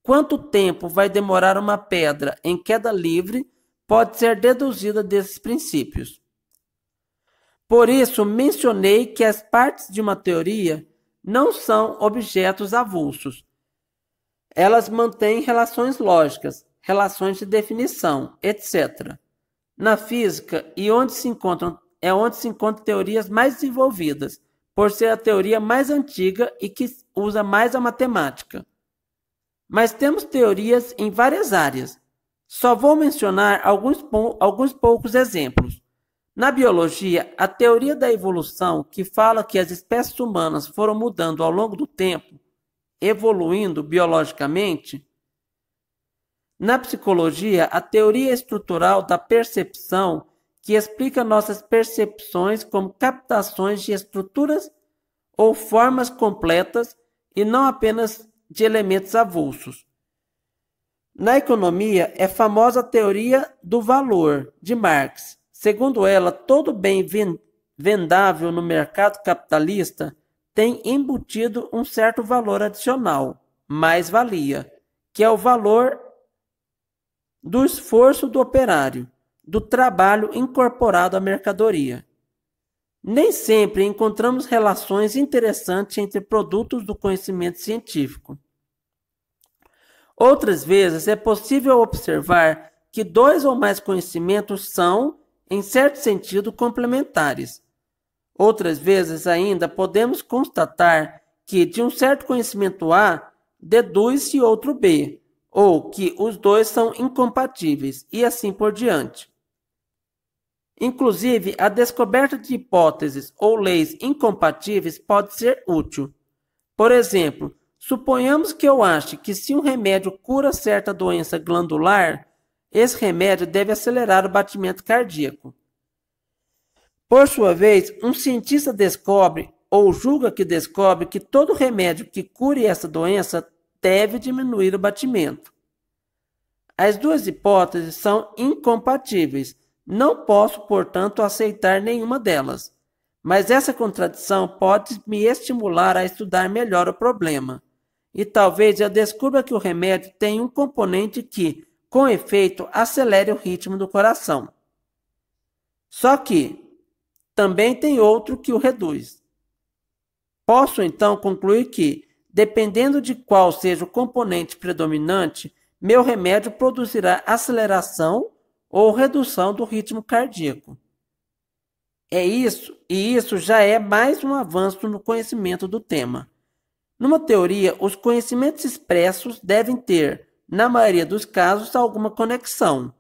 Quanto tempo vai demorar uma pedra em queda livre pode ser deduzida desses princípios. Por isso, mencionei que as partes de uma teoria não são objetos avulsos. Elas mantêm relações lógicas, relações de definição, etc. Na física e onde se encontram é onde se encontram teorias mais desenvolvidas, por ser a teoria mais antiga e que usa mais a matemática mas temos teorias em várias áreas. Só vou mencionar alguns, alguns poucos exemplos. Na biologia, a teoria da evolução, que fala que as espécies humanas foram mudando ao longo do tempo, evoluindo biologicamente. Na psicologia, a teoria estrutural da percepção, que explica nossas percepções como captações de estruturas ou formas completas e não apenas de elementos avulsos. Na economia, é famosa a teoria do valor de Marx. Segundo ela, todo bem vendável no mercado capitalista tem embutido um certo valor adicional, mais-valia, que é o valor do esforço do operário, do trabalho incorporado à mercadoria. Nem sempre encontramos relações interessantes entre produtos do conhecimento científico. Outras vezes é possível observar que dois ou mais conhecimentos são, em certo sentido, complementares. Outras vezes ainda podemos constatar que de um certo conhecimento A deduz-se outro B, ou que os dois são incompatíveis, e assim por diante. Inclusive, a descoberta de hipóteses ou leis incompatíveis pode ser útil. Por exemplo, suponhamos que eu ache que se um remédio cura certa doença glandular, esse remédio deve acelerar o batimento cardíaco. Por sua vez, um cientista descobre ou julga que descobre que todo remédio que cure essa doença deve diminuir o batimento. As duas hipóteses são incompatíveis, não posso, portanto, aceitar nenhuma delas, mas essa contradição pode me estimular a estudar melhor o problema. E talvez eu descubra que o remédio tem um componente que, com efeito, acelere o ritmo do coração. Só que também tem outro que o reduz. Posso então concluir que, dependendo de qual seja o componente predominante, meu remédio produzirá aceleração ou redução do ritmo cardíaco. É isso, e isso já é mais um avanço no conhecimento do tema. Numa teoria, os conhecimentos expressos devem ter, na maioria dos casos, alguma conexão.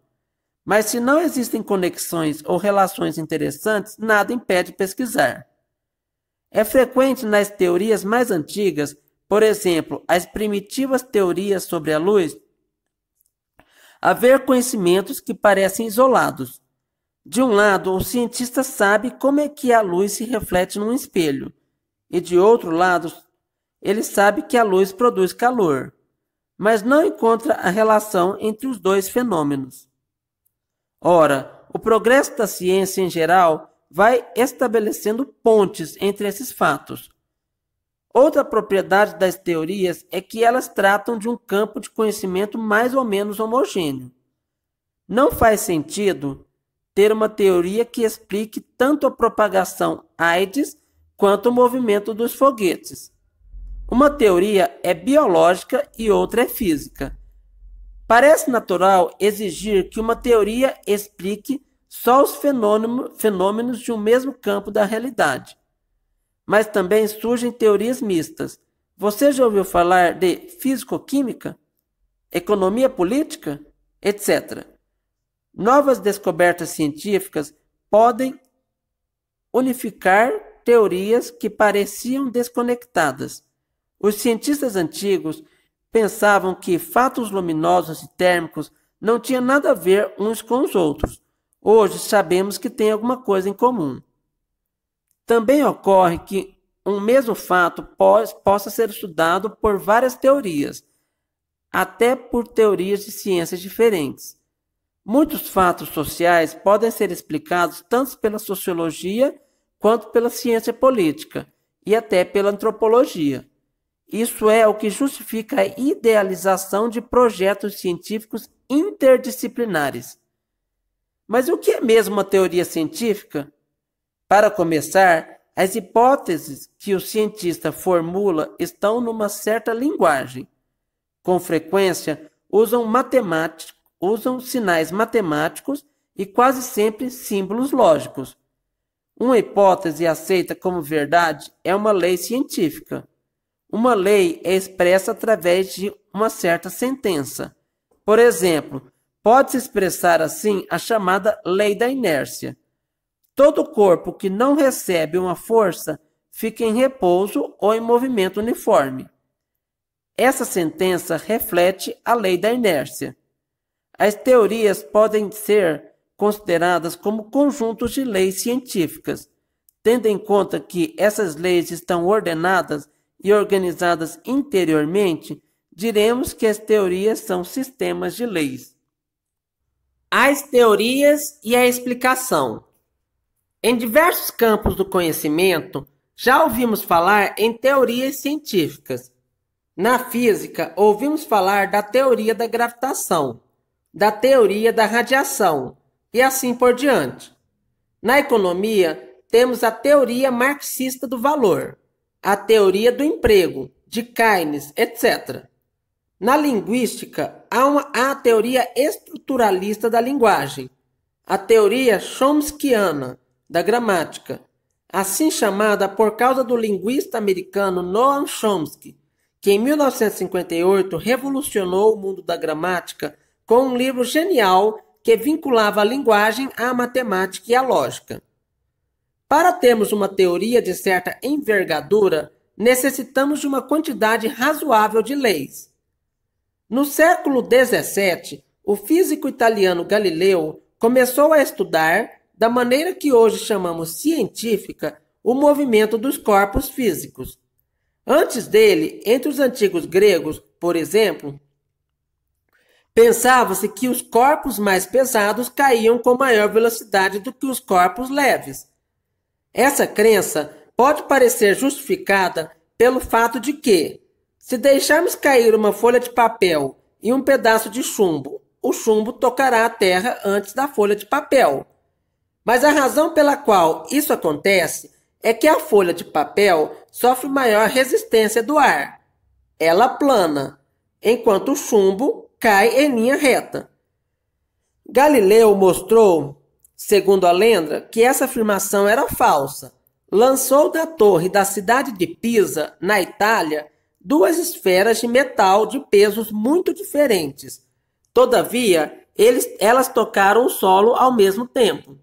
Mas se não existem conexões ou relações interessantes, nada impede pesquisar. É frequente nas teorias mais antigas, por exemplo, as primitivas teorias sobre a luz, haver conhecimentos que parecem isolados. De um lado, o cientista sabe como é que a luz se reflete num espelho, e de outro lado, ele sabe que a luz produz calor, mas não encontra a relação entre os dois fenômenos. Ora, o progresso da ciência em geral vai estabelecendo pontes entre esses fatos, Outra propriedade das teorias é que elas tratam de um campo de conhecimento mais ou menos homogêneo. Não faz sentido ter uma teoria que explique tanto a propagação AIDS quanto o movimento dos foguetes. Uma teoria é biológica e outra é física. Parece natural exigir que uma teoria explique só os fenômenos de um mesmo campo da realidade mas também surgem teorias mistas. Você já ouviu falar de físico-química, economia política, etc. Novas descobertas científicas podem unificar teorias que pareciam desconectadas. Os cientistas antigos pensavam que fatos luminosos e térmicos não tinham nada a ver uns com os outros. Hoje sabemos que têm alguma coisa em comum. Também ocorre que um mesmo fato possa ser estudado por várias teorias, até por teorias de ciências diferentes. Muitos fatos sociais podem ser explicados tanto pela sociologia quanto pela ciência política e até pela antropologia. Isso é o que justifica a idealização de projetos científicos interdisciplinares. Mas o que é mesmo uma teoria científica? Para começar, as hipóteses que o cientista formula estão numa certa linguagem. Com frequência, usam, usam sinais matemáticos e quase sempre símbolos lógicos. Uma hipótese aceita como verdade é uma lei científica. Uma lei é expressa através de uma certa sentença. Por exemplo, pode-se expressar assim a chamada lei da inércia. Todo corpo que não recebe uma força fica em repouso ou em movimento uniforme. Essa sentença reflete a lei da inércia. As teorias podem ser consideradas como conjuntos de leis científicas, tendo em conta que essas leis estão ordenadas e organizadas interiormente, diremos que as teorias são sistemas de leis. As teorias e a explicação. Em diversos campos do conhecimento, já ouvimos falar em teorias científicas. Na física, ouvimos falar da teoria da gravitação, da teoria da radiação e assim por diante. Na economia, temos a teoria marxista do valor, a teoria do emprego, de Keynes, etc. Na linguística, há, uma, há a teoria estruturalista da linguagem, a teoria chomskiana da gramática, assim chamada por causa do linguista americano Noam Chomsky, que em 1958 revolucionou o mundo da gramática com um livro genial que vinculava a linguagem à matemática e à lógica. Para termos uma teoria de certa envergadura, necessitamos de uma quantidade razoável de leis. No século XVII, o físico italiano Galileu começou a estudar da maneira que hoje chamamos científica o movimento dos corpos físicos. Antes dele, entre os antigos gregos, por exemplo, pensava-se que os corpos mais pesados caíam com maior velocidade do que os corpos leves. Essa crença pode parecer justificada pelo fato de que, se deixarmos cair uma folha de papel e um pedaço de chumbo, o chumbo tocará a terra antes da folha de papel. Mas a razão pela qual isso acontece é que a folha de papel sofre maior resistência do ar. Ela plana, enquanto o chumbo cai em linha reta. Galileu mostrou, segundo a lenda, que essa afirmação era falsa. Lançou da torre da cidade de Pisa, na Itália, duas esferas de metal de pesos muito diferentes. Todavia, eles, elas tocaram o solo ao mesmo tempo.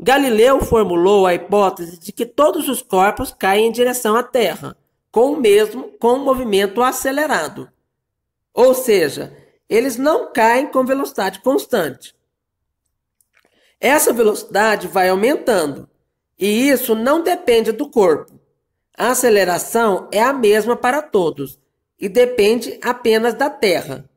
Galileu formulou a hipótese de que todos os corpos caem em direção à Terra, com o mesmo com um movimento acelerado. Ou seja, eles não caem com velocidade constante. Essa velocidade vai aumentando, e isso não depende do corpo. A aceleração é a mesma para todos e depende apenas da Terra.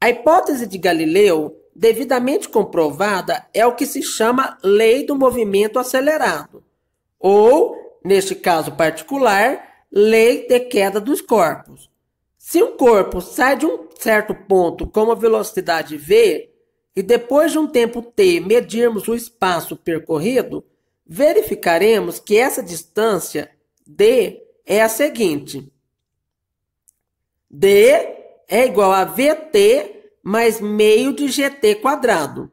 A hipótese de Galileu devidamente comprovada é o que se chama lei do movimento acelerado, ou, neste caso particular, lei de queda dos corpos. Se um corpo sai de um certo ponto com uma velocidade v e depois de um tempo t medirmos o espaço percorrido, verificaremos que essa distância d é a seguinte: d é igual a vt mais meio de gt quadrado,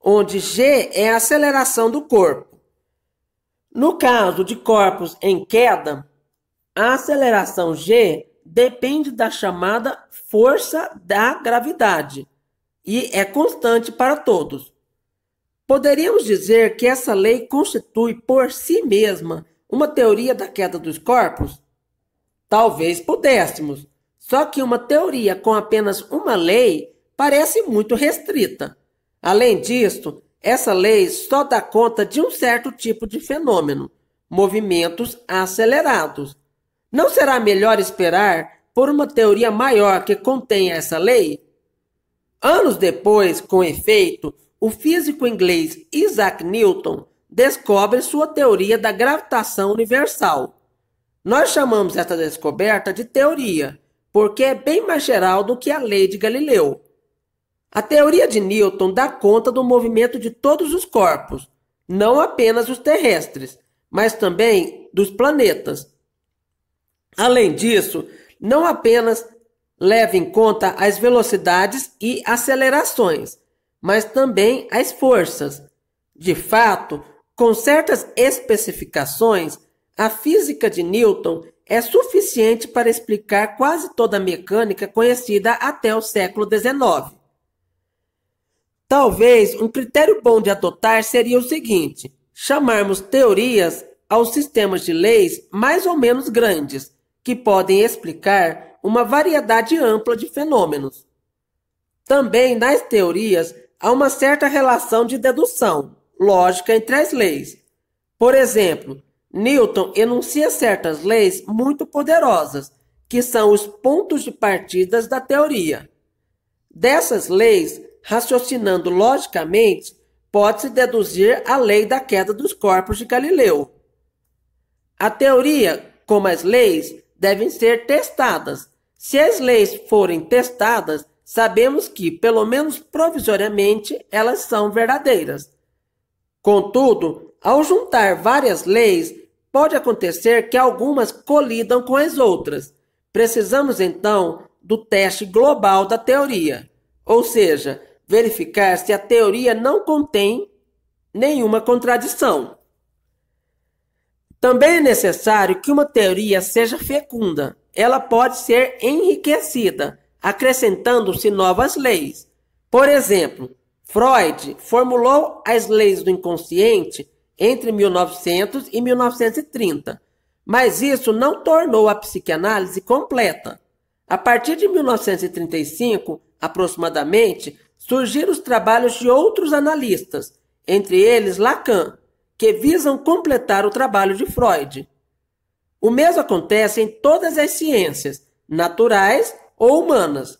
onde g é a aceleração do corpo. No caso de corpos em queda, a aceleração g depende da chamada força da gravidade e é constante para todos. Poderíamos dizer que essa lei constitui por si mesma uma teoria da queda dos corpos? Talvez pudéssemos, só que uma teoria com apenas uma lei parece muito restrita. Além disso, essa lei só dá conta de um certo tipo de fenômeno, movimentos acelerados. Não será melhor esperar por uma teoria maior que contenha essa lei? Anos depois, com efeito, o físico inglês Isaac Newton descobre sua teoria da gravitação universal. Nós chamamos essa descoberta de teoria, porque é bem mais geral do que a lei de Galileu. A teoria de Newton dá conta do movimento de todos os corpos, não apenas os terrestres, mas também dos planetas. Além disso, não apenas leva em conta as velocidades e acelerações, mas também as forças. De fato, com certas especificações, a física de Newton é suficiente para explicar quase toda a mecânica conhecida até o século XIX. Talvez um critério bom de adotar seria o seguinte: chamarmos teorias aos sistemas de leis mais ou menos grandes, que podem explicar uma variedade ampla de fenômenos. Também nas teorias há uma certa relação de dedução lógica entre as leis. Por exemplo, Newton enuncia certas leis muito poderosas, que são os pontos de partida da teoria. Dessas leis, raciocinando logicamente, pode-se deduzir a lei da queda dos corpos de Galileu. A teoria, como as leis, devem ser testadas. Se as leis forem testadas, sabemos que, pelo menos provisoriamente, elas são verdadeiras. Contudo, ao juntar várias leis, pode acontecer que algumas colidam com as outras. Precisamos então do teste global da teoria, ou seja, verificar se a teoria não contém nenhuma contradição. Também é necessário que uma teoria seja fecunda. Ela pode ser enriquecida, acrescentando-se novas leis. Por exemplo, Freud formulou as leis do inconsciente entre 1900 e 1930, mas isso não tornou a psicanálise completa. A partir de 1935, aproximadamente, surgiram os trabalhos de outros analistas, entre eles Lacan, que visam completar o trabalho de Freud. O mesmo acontece em todas as ciências, naturais ou humanas.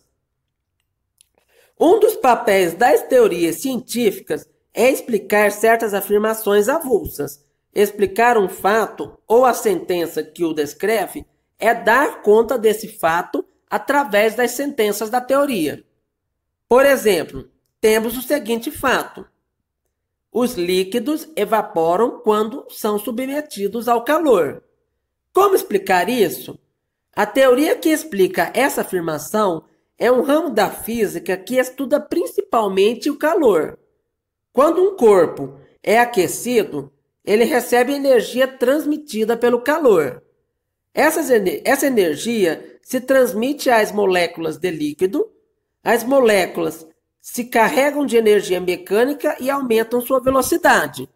Um dos papéis das teorias científicas é explicar certas afirmações avulsas. Explicar um fato ou a sentença que o descreve é dar conta desse fato através das sentenças da teoria. Por exemplo, temos o seguinte fato: os líquidos evaporam quando são submetidos ao calor. Como explicar isso? A teoria que explica essa afirmação é um ramo da física que estuda principalmente o calor. Quando um corpo é aquecido, ele recebe energia transmitida pelo calor. essa energia se transmite às moléculas de líquido as moléculas se carregam de energia mecânica e aumentam sua velocidade.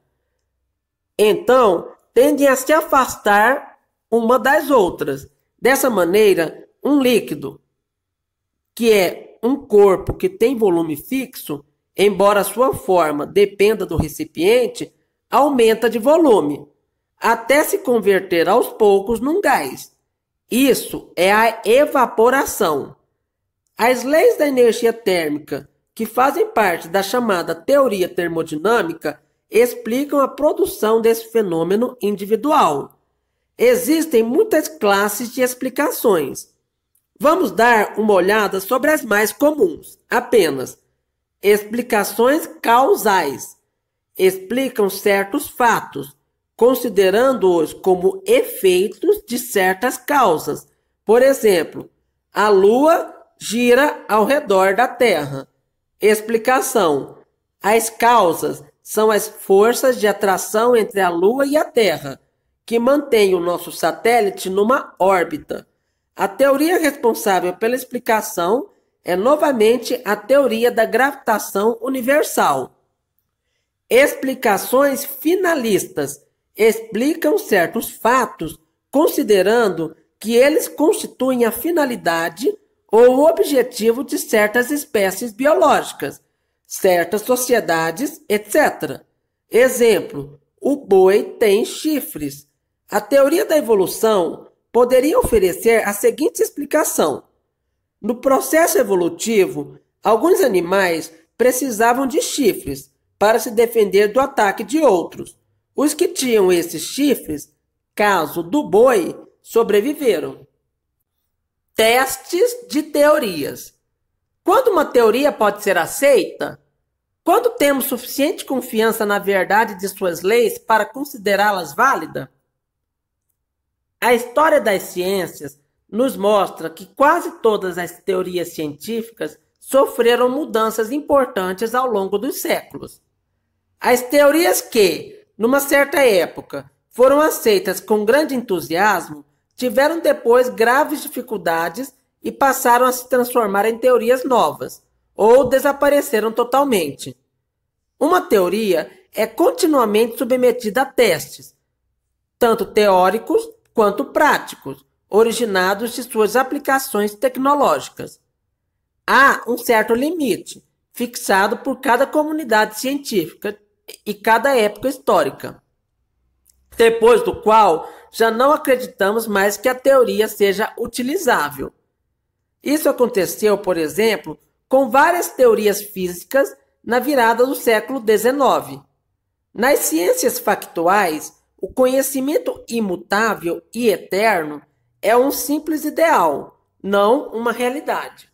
Então, tendem a se afastar uma das outras. Dessa maneira, um líquido, que é um corpo que tem volume fixo, embora sua forma dependa do recipiente, aumenta de volume, até se converter aos poucos num gás. Isso é a evaporação. As leis da energia térmica, que fazem parte da chamada teoria termodinâmica, explicam a produção desse fenômeno individual. Existem muitas classes de explicações. Vamos dar uma olhada sobre as mais comuns, apenas. Explicações causais explicam certos fatos, considerando-os como efeitos de certas causas. Por exemplo, a Lua gira ao redor da Terra. Explicação: as causas são as forças de atração entre a Lua e a Terra, que mantêm o nosso satélite numa órbita. A teoria responsável pela explicação é novamente a teoria da gravitação universal. Explicações finalistas explicam certos fatos considerando que eles constituem a finalidade ou o objetivo de certas espécies biológicas, certas sociedades, etc. Exemplo: o boi tem chifres. A teoria da evolução poderia oferecer a seguinte explicação: no processo evolutivo, alguns animais precisavam de chifres para se defender do ataque de outros. Os que tinham esses chifres, caso do boi, sobreviveram testes de teorias. Quando uma teoria pode ser aceita? Quando temos suficiente confiança na verdade de suas leis para considerá-las válida? A história das ciências nos mostra que quase todas as teorias científicas sofreram mudanças importantes ao longo dos séculos. As teorias que, numa certa época, foram aceitas com grande entusiasmo, tiveram depois graves dificuldades e passaram a se transformar em teorias novas, ou desapareceram totalmente. Uma teoria é continuamente submetida a testes, tanto teóricos quanto práticos, originados de suas aplicações tecnológicas. Há um certo limite, fixado por cada comunidade científica e cada época histórica, depois do qual já não acreditamos mais que a teoria seja utilizável. Isso aconteceu, por exemplo, com várias teorias físicas na virada do século XIX. Nas ciências factuais, o conhecimento imutável e eterno é um simples ideal, não uma realidade.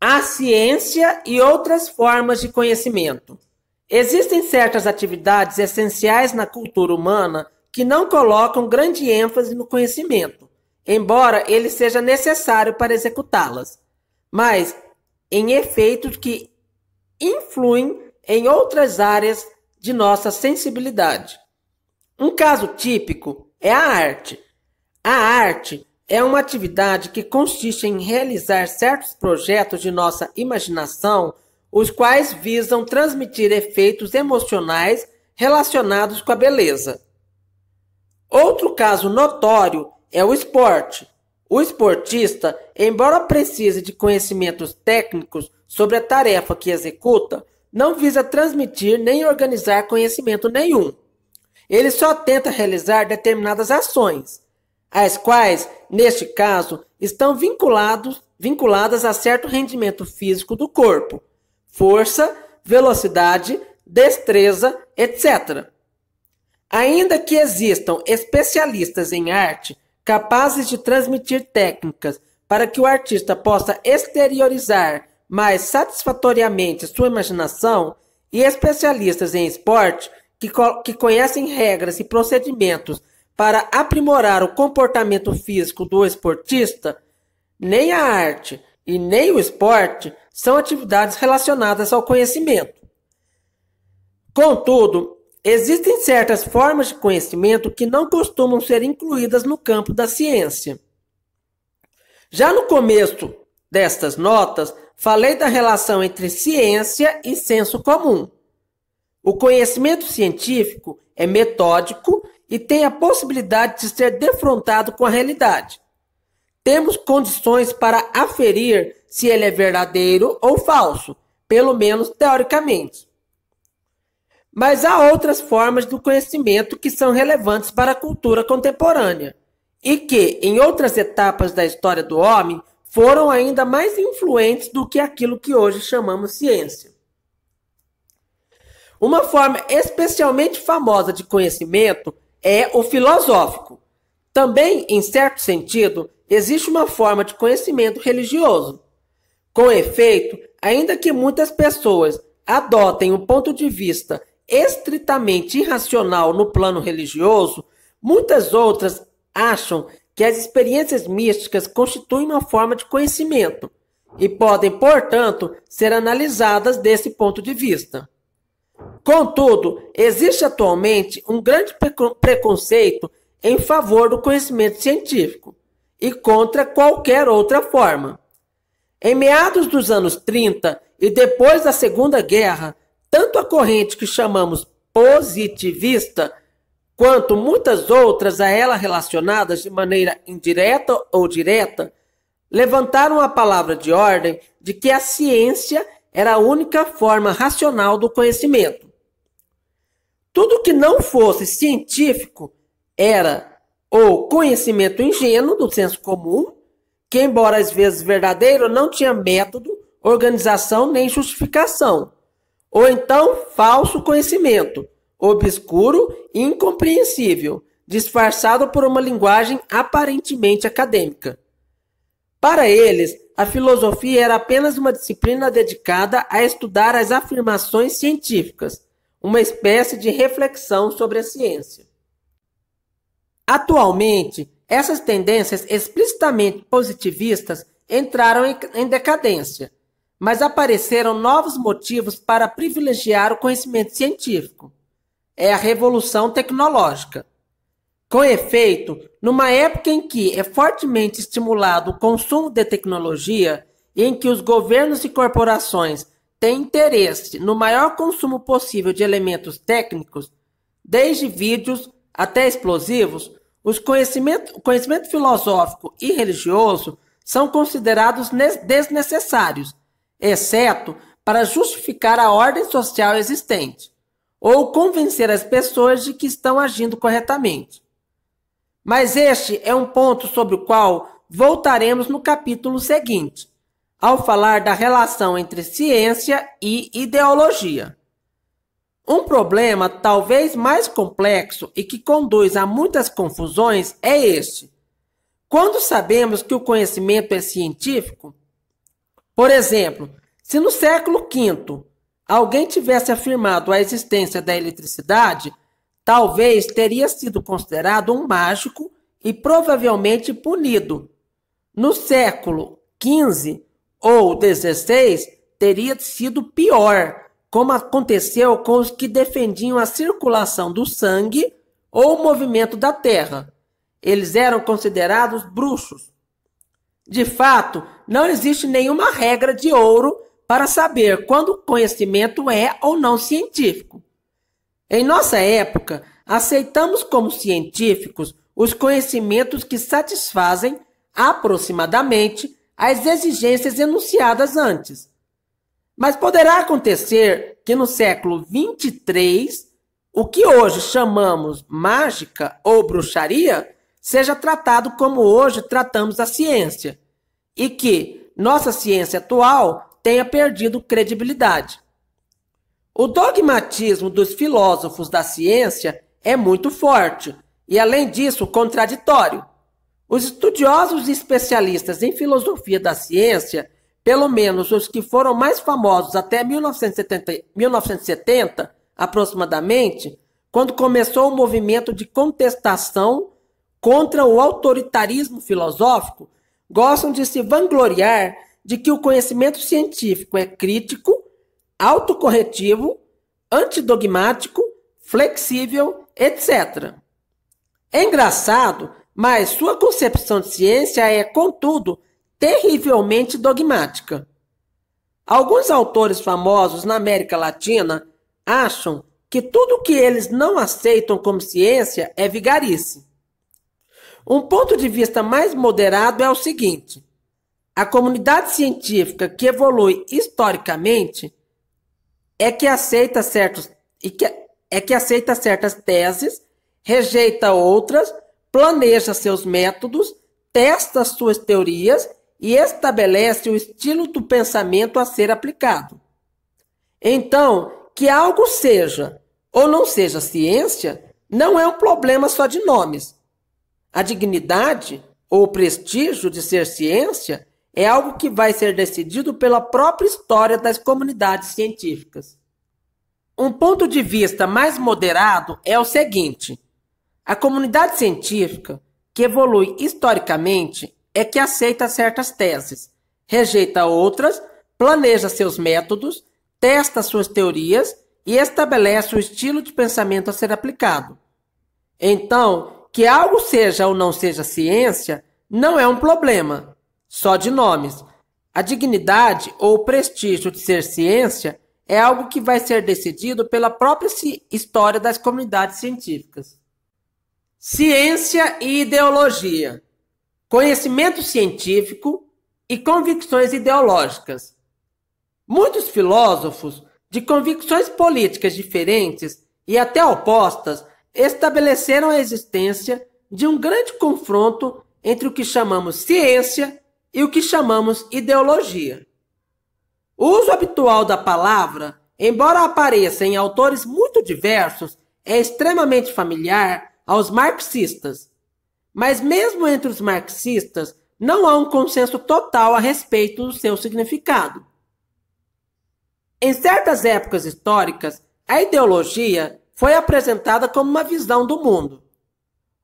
A ciência e outras formas de conhecimento. Existem certas atividades essenciais na cultura humana que não colocam grande ênfase no conhecimento, embora ele seja necessário para executá-las, mas em efeitos que influem em outras áreas de nossa sensibilidade. Um caso típico é a arte. A arte é uma atividade que consiste em realizar certos projetos de nossa imaginação, os quais visam transmitir efeitos emocionais relacionados com a beleza. Outro caso notório é o esporte. O esportista, embora precise de conhecimentos técnicos sobre a tarefa que executa, não visa transmitir nem organizar conhecimento nenhum. Ele só tenta realizar determinadas ações, as quais, neste caso, estão vinculados, vinculadas a certo rendimento físico do corpo, força, velocidade, destreza, etc. Ainda que existam especialistas em arte capazes de transmitir técnicas para que o artista possa exteriorizar mais satisfatoriamente sua imaginação, e especialistas em esporte que, co que conhecem regras e procedimentos para aprimorar o comportamento físico do esportista, nem a arte e nem o esporte são atividades relacionadas ao conhecimento. Contudo, Existem certas formas de conhecimento que não costumam ser incluídas no campo da ciência. Já no começo destas notas, falei da relação entre ciência e senso comum. O conhecimento científico é metódico e tem a possibilidade de ser defrontado com a realidade. Temos condições para aferir se ele é verdadeiro ou falso, pelo menos teoricamente. Mas há outras formas do conhecimento que são relevantes para a cultura contemporânea e que, em outras etapas da história do homem, foram ainda mais influentes do que aquilo que hoje chamamos ciência. Uma forma especialmente famosa de conhecimento é o filosófico. Também, em certo sentido, existe uma forma de conhecimento religioso. Com efeito, ainda que muitas pessoas adotem o ponto de vista estritamente irracional no plano religioso, muitas outras acham que as experiências místicas constituem uma forma de conhecimento e podem, portanto, ser analisadas desse ponto de vista. Contudo, existe atualmente um grande preconceito em favor do conhecimento científico e contra qualquer outra forma. Em meados dos anos 30 e depois da Segunda Guerra, tanto a corrente que chamamos positivista, quanto muitas outras a ela relacionadas de maneira indireta ou direta, levantaram a palavra de ordem de que a ciência era a única forma racional do conhecimento. Tudo que não fosse científico era ou conhecimento ingênuo do senso comum, que, embora às vezes verdadeiro, não tinha método, organização nem justificação ou então falso conhecimento, obscuro e incompreensível, disfarçado por uma linguagem aparentemente acadêmica. Para eles, a filosofia era apenas uma disciplina dedicada a estudar as afirmações científicas, uma espécie de reflexão sobre a ciência. Atualmente, essas tendências explicitamente positivistas entraram em decadência mas apareceram novos motivos para privilegiar o conhecimento científico. É a revolução tecnológica. Com efeito, numa época em que é fortemente estimulado o consumo de tecnologia e em que os governos e corporações têm interesse no maior consumo possível de elementos técnicos, desde vídeos até explosivos, os conhecimento, o conhecimento filosófico e religioso são considerados desnecessários exceto para justificar a ordem social existente ou convencer as pessoas de que estão agindo corretamente. Mas este é um ponto sobre o qual voltaremos no capítulo seguinte, ao falar da relação entre ciência e ideologia. Um problema talvez mais complexo e que conduz a muitas confusões é este. Quando sabemos que o conhecimento é científico, por exemplo, se no século V alguém tivesse afirmado a existência da eletricidade, talvez teria sido considerado um mágico e provavelmente punido. No século XV ou XVI, teria sido pior, como aconteceu com os que defendiam a circulação do sangue ou o movimento da terra. Eles eram considerados bruxos. De fato, não existe nenhuma regra de ouro para saber quando o conhecimento é ou não científico. Em nossa época, aceitamos como científicos os conhecimentos que satisfazem, aproximadamente, as exigências enunciadas antes. Mas poderá acontecer que no século 23, o que hoje chamamos mágica ou bruxaria seja tratado como hoje tratamos a ciência e que nossa ciência atual tenha perdido credibilidade. O dogmatismo dos filósofos da ciência é muito forte e, além disso, contraditório. Os estudiosos e especialistas em filosofia da ciência, pelo menos os que foram mais famosos até 1970, 1970 aproximadamente, quando começou o movimento de contestação contra o autoritarismo filosófico, gostam de se vangloriar de que o conhecimento científico é crítico, autocorretivo, antidogmático, flexível, etc. É engraçado, mas sua concepção de ciência é, contudo, terrivelmente dogmática. Alguns autores famosos na América Latina acham que tudo que eles não aceitam como ciência é vigarice. Um ponto de vista mais moderado é o seguinte: a comunidade científica que evolui historicamente é que aceita certos e que, é que aceita certas teses, rejeita outras, planeja seus métodos, testa suas teorias e estabelece o estilo do pensamento a ser aplicado. Então, que algo seja ou não seja ciência não é um problema só de nomes, a dignidade ou prestígio de ser ciência é algo que vai ser decidido pela própria história das comunidades científicas. Um ponto de vista mais moderado é o seguinte: a comunidade científica, que evolui historicamente, é que aceita certas teses, rejeita outras, planeja seus métodos, testa suas teorias e estabelece o estilo de pensamento a ser aplicado. Então, que algo seja ou não seja ciência não é um problema, só de nomes. A dignidade ou prestígio de ser ciência é algo que vai ser decidido pela própria história das comunidades científicas. Ciência e ideologia. Conhecimento científico e convicções ideológicas. Muitos filósofos de convicções políticas diferentes e até opostas estabeleceram a existência de um grande confronto entre o que chamamos ciência e o que chamamos ideologia. O uso habitual da palavra, embora apareça em autores muito diversos, é extremamente familiar aos marxistas. Mas, mesmo entre os marxistas, não há um consenso total a respeito do seu significado. Em certas épocas históricas, a ideologia foi apresentada como uma visão do mundo.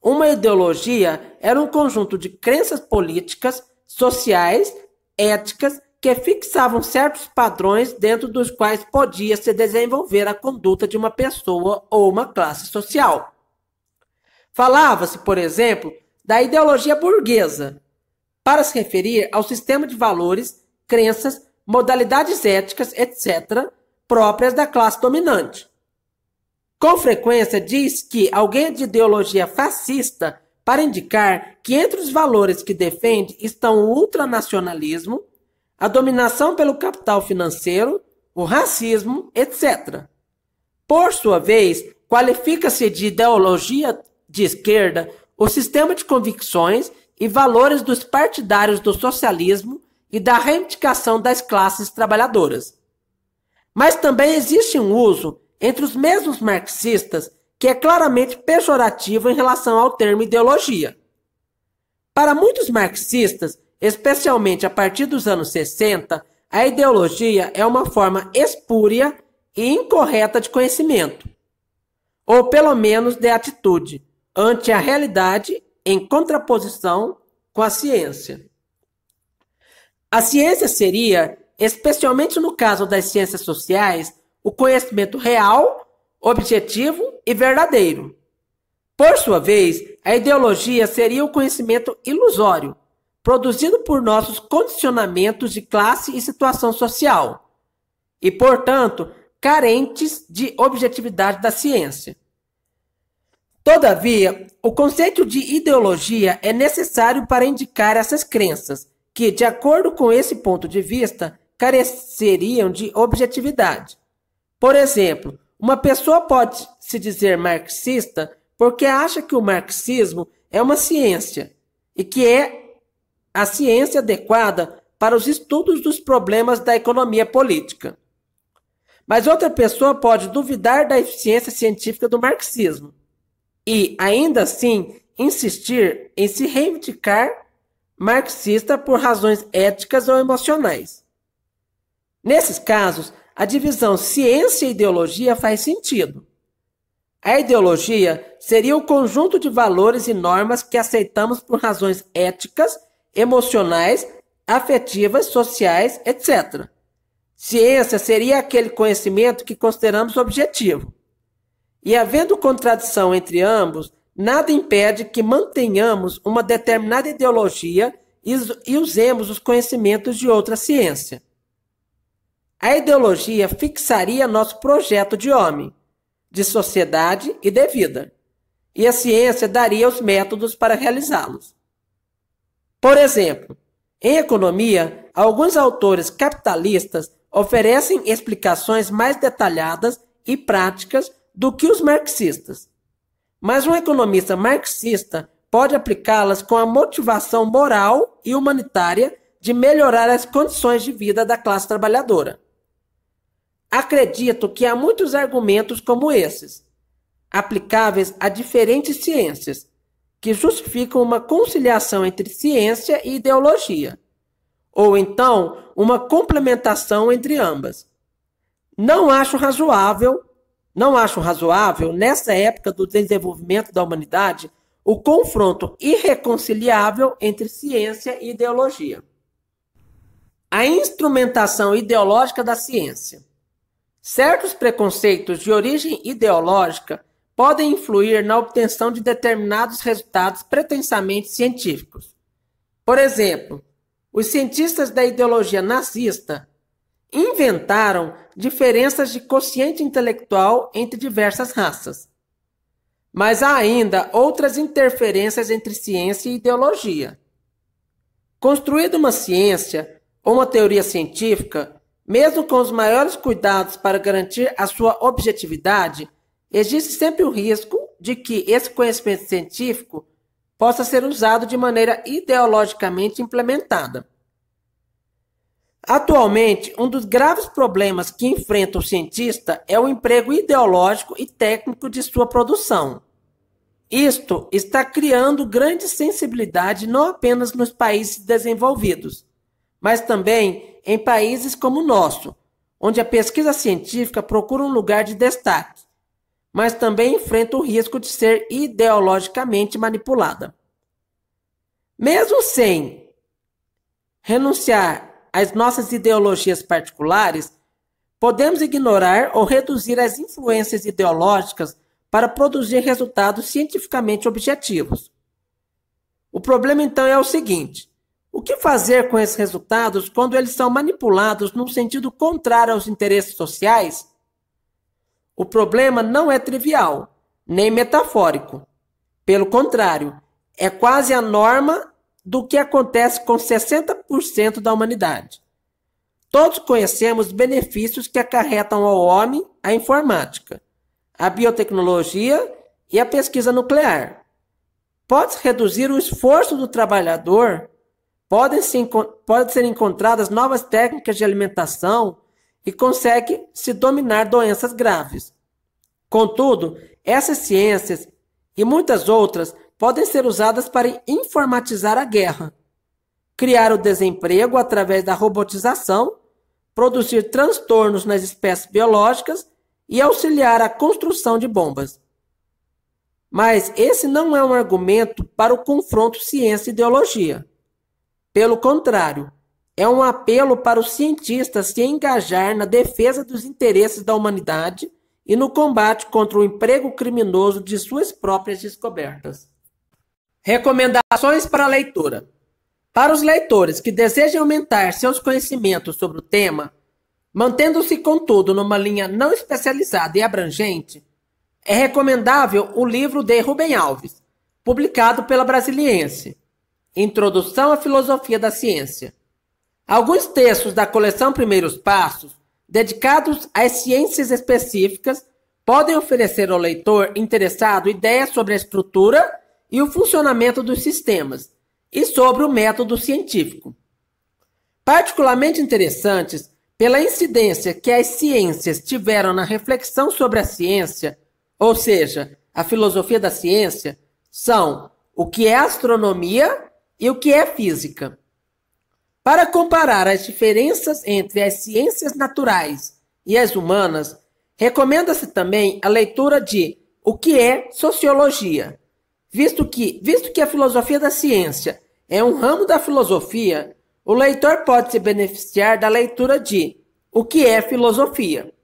Uma ideologia era um conjunto de crenças políticas, sociais, éticas que fixavam certos padrões dentro dos quais podia se desenvolver a conduta de uma pessoa ou uma classe social. Falava-se, por exemplo, da ideologia burguesa, para se referir ao sistema de valores, crenças, modalidades éticas, etc., próprias da classe dominante. Com frequência diz que alguém de ideologia fascista para indicar que entre os valores que defende estão o ultranacionalismo, a dominação pelo capital financeiro, o racismo, etc. Por sua vez, qualifica-se de ideologia de esquerda o sistema de convicções e valores dos partidários do socialismo e da reivindicação das classes trabalhadoras. Mas também existe um uso entre os mesmos marxistas que é claramente pejorativo em relação ao termo ideologia. Para muitos marxistas, especialmente a partir dos anos 60, a ideologia é uma forma espúria e incorreta de conhecimento, ou pelo menos de atitude, ante a realidade em contraposição com a ciência. A ciência seria, especialmente no caso das ciências sociais, o conhecimento real, objetivo e verdadeiro. Por sua vez, a ideologia seria o conhecimento ilusório, produzido por nossos condicionamentos de classe e situação social, e, portanto, carentes de objetividade da ciência. Todavia, o conceito de ideologia é necessário para indicar essas crenças, que, de acordo com esse ponto de vista, careceriam de objetividade. Por exemplo, uma pessoa pode se dizer marxista porque acha que o marxismo é uma ciência e que é a ciência adequada para os estudos dos problemas da economia política. Mas outra pessoa pode duvidar da eficiência científica do marxismo e, ainda assim, insistir em se reivindicar marxista por razões éticas ou emocionais. Nesses casos, a divisão ciência e ideologia faz sentido. A ideologia seria o conjunto de valores e normas que aceitamos por razões éticas, emocionais, afetivas, sociais, etc. Ciência seria aquele conhecimento que consideramos objetivo. E havendo contradição entre ambos, nada impede que mantenhamos uma determinada ideologia e usemos os conhecimentos de outra ciência. A ideologia fixaria nosso projeto de homem, de sociedade e de vida, e a ciência daria os métodos para realizá-los. Por exemplo, em economia, alguns autores capitalistas oferecem explicações mais detalhadas e práticas do que os marxistas. Mas um economista marxista pode aplicá-las com a motivação moral e humanitária de melhorar as condições de vida da classe trabalhadora. Acredito que há muitos argumentos como esses, aplicáveis a diferentes ciências, que justificam uma conciliação entre ciência e ideologia, ou então uma complementação entre ambas. Não acho razoável, não acho razoável nessa época do desenvolvimento da humanidade o confronto irreconciliável entre ciência e ideologia. A instrumentação ideológica da ciência. Certos preconceitos de origem ideológica podem influir na obtenção de determinados resultados pretensamente científicos. Por exemplo, os cientistas da ideologia nazista inventaram diferenças de consciente intelectual entre diversas raças. Mas há ainda outras interferências entre ciência e ideologia. Construída uma ciência ou uma teoria científica, mesmo com os maiores cuidados para garantir a sua objetividade, existe sempre o risco de que esse conhecimento científico possa ser usado de maneira ideologicamente implementada. Atualmente, um dos graves problemas que enfrenta o cientista é o emprego ideológico e técnico de sua produção. Isto está criando grande sensibilidade não apenas nos países desenvolvidos, mas também em países como o nosso, onde a pesquisa científica procura um lugar de destaque, mas também enfrenta o risco de ser ideologicamente manipulada. Mesmo sem renunciar às nossas ideologias particulares, podemos ignorar ou reduzir as influências ideológicas para produzir resultados cientificamente objetivos. O problema então é o seguinte: o que fazer com esses resultados quando eles são manipulados num sentido contrário aos interesses sociais? O problema não é trivial, nem metafórico. Pelo contrário, é quase a norma do que acontece com 60% da humanidade. Todos conhecemos benefícios que acarretam ao homem a informática, a biotecnologia e a pesquisa nuclear. Pode-se reduzir o esforço do trabalhador podem, se, ser encontradas novas técnicas de alimentação e consegue se dominar doenças graves. Contudo, essas ciências e muitas outras podem ser usadas para informatizar a guerra, criar o desemprego através da robotização, produzir transtornos nas espécies biológicas e auxiliar a construção de bombas. Mas esse não é um argumento para o confronto ciência-ideologia. Pelo contrário, é um apelo para os cientistas se engajar na defesa dos interesses da humanidade e no combate contra o emprego criminoso de suas próprias descobertas. Recomendações para a leitura. Para os leitores que desejam aumentar seus conhecimentos sobre o tema, mantendo-se, contudo, numa linha não especializada e abrangente, é recomendável o livro de Rubem Alves, publicado pela Brasiliense, Introdução à Filosofia da Ciência. Alguns textos da coleção Primeiros Passos, dedicados às ciências específicas, podem oferecer ao leitor interessado ideias sobre a estrutura e o funcionamento dos sistemas e sobre o método científico. Particularmente interessantes pela incidência que as ciências tiveram na reflexão sobre a ciência, ou seja, a filosofia da ciência, são o que é astronomia e o que é física. Para comparar as diferenças entre as ciências naturais e as humanas, recomenda-se também a leitura de O que é Sociologia, visto que, visto que a filosofia da ciência é um ramo da filosofia, o leitor pode se beneficiar da leitura de O que é Filosofia.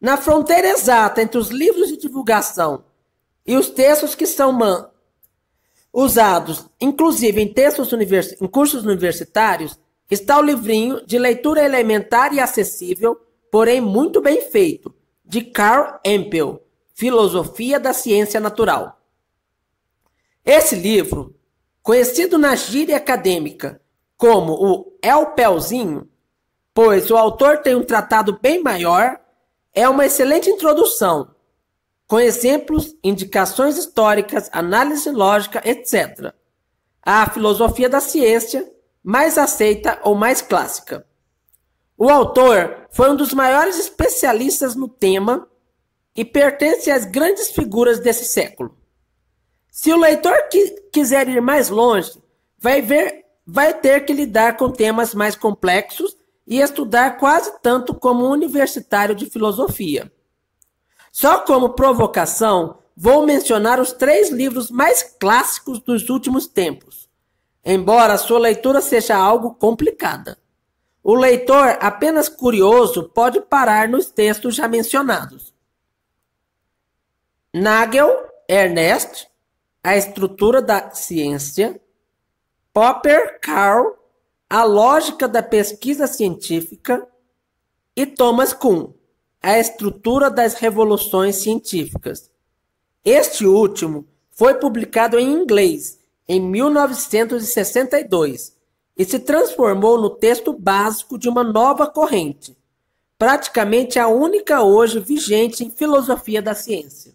Na fronteira exata entre os livros de divulgação e os textos que são, usados inclusive em textos univers... em cursos universitários, está o livrinho de leitura elementar e acessível, porém muito bem feito, de Karl Empel, Filosofia da Ciência Natural. Esse livro, conhecido na gíria acadêmica como o El Pelzinho, pois o autor tem um tratado bem maior, é uma excelente introdução com exemplos, indicações históricas, análise lógica, etc. A filosofia da ciência mais aceita ou mais clássica. O autor foi um dos maiores especialistas no tema e pertence às grandes figuras desse século. Se o leitor quiser ir mais longe, vai ver, vai ter que lidar com temas mais complexos e estudar quase tanto como um universitário de filosofia. Só como provocação, vou mencionar os três livros mais clássicos dos últimos tempos, embora sua leitura seja algo complicada. O leitor apenas curioso pode parar nos textos já mencionados. Nagel, Ernest, A Estrutura da Ciência, Popper, Carl, A Lógica da Pesquisa Científica e Thomas Kuhn a estrutura das revoluções científicas. Este último foi publicado em inglês em 1962 e se transformou no texto básico de uma nova corrente, praticamente a única hoje vigente em filosofia da ciência.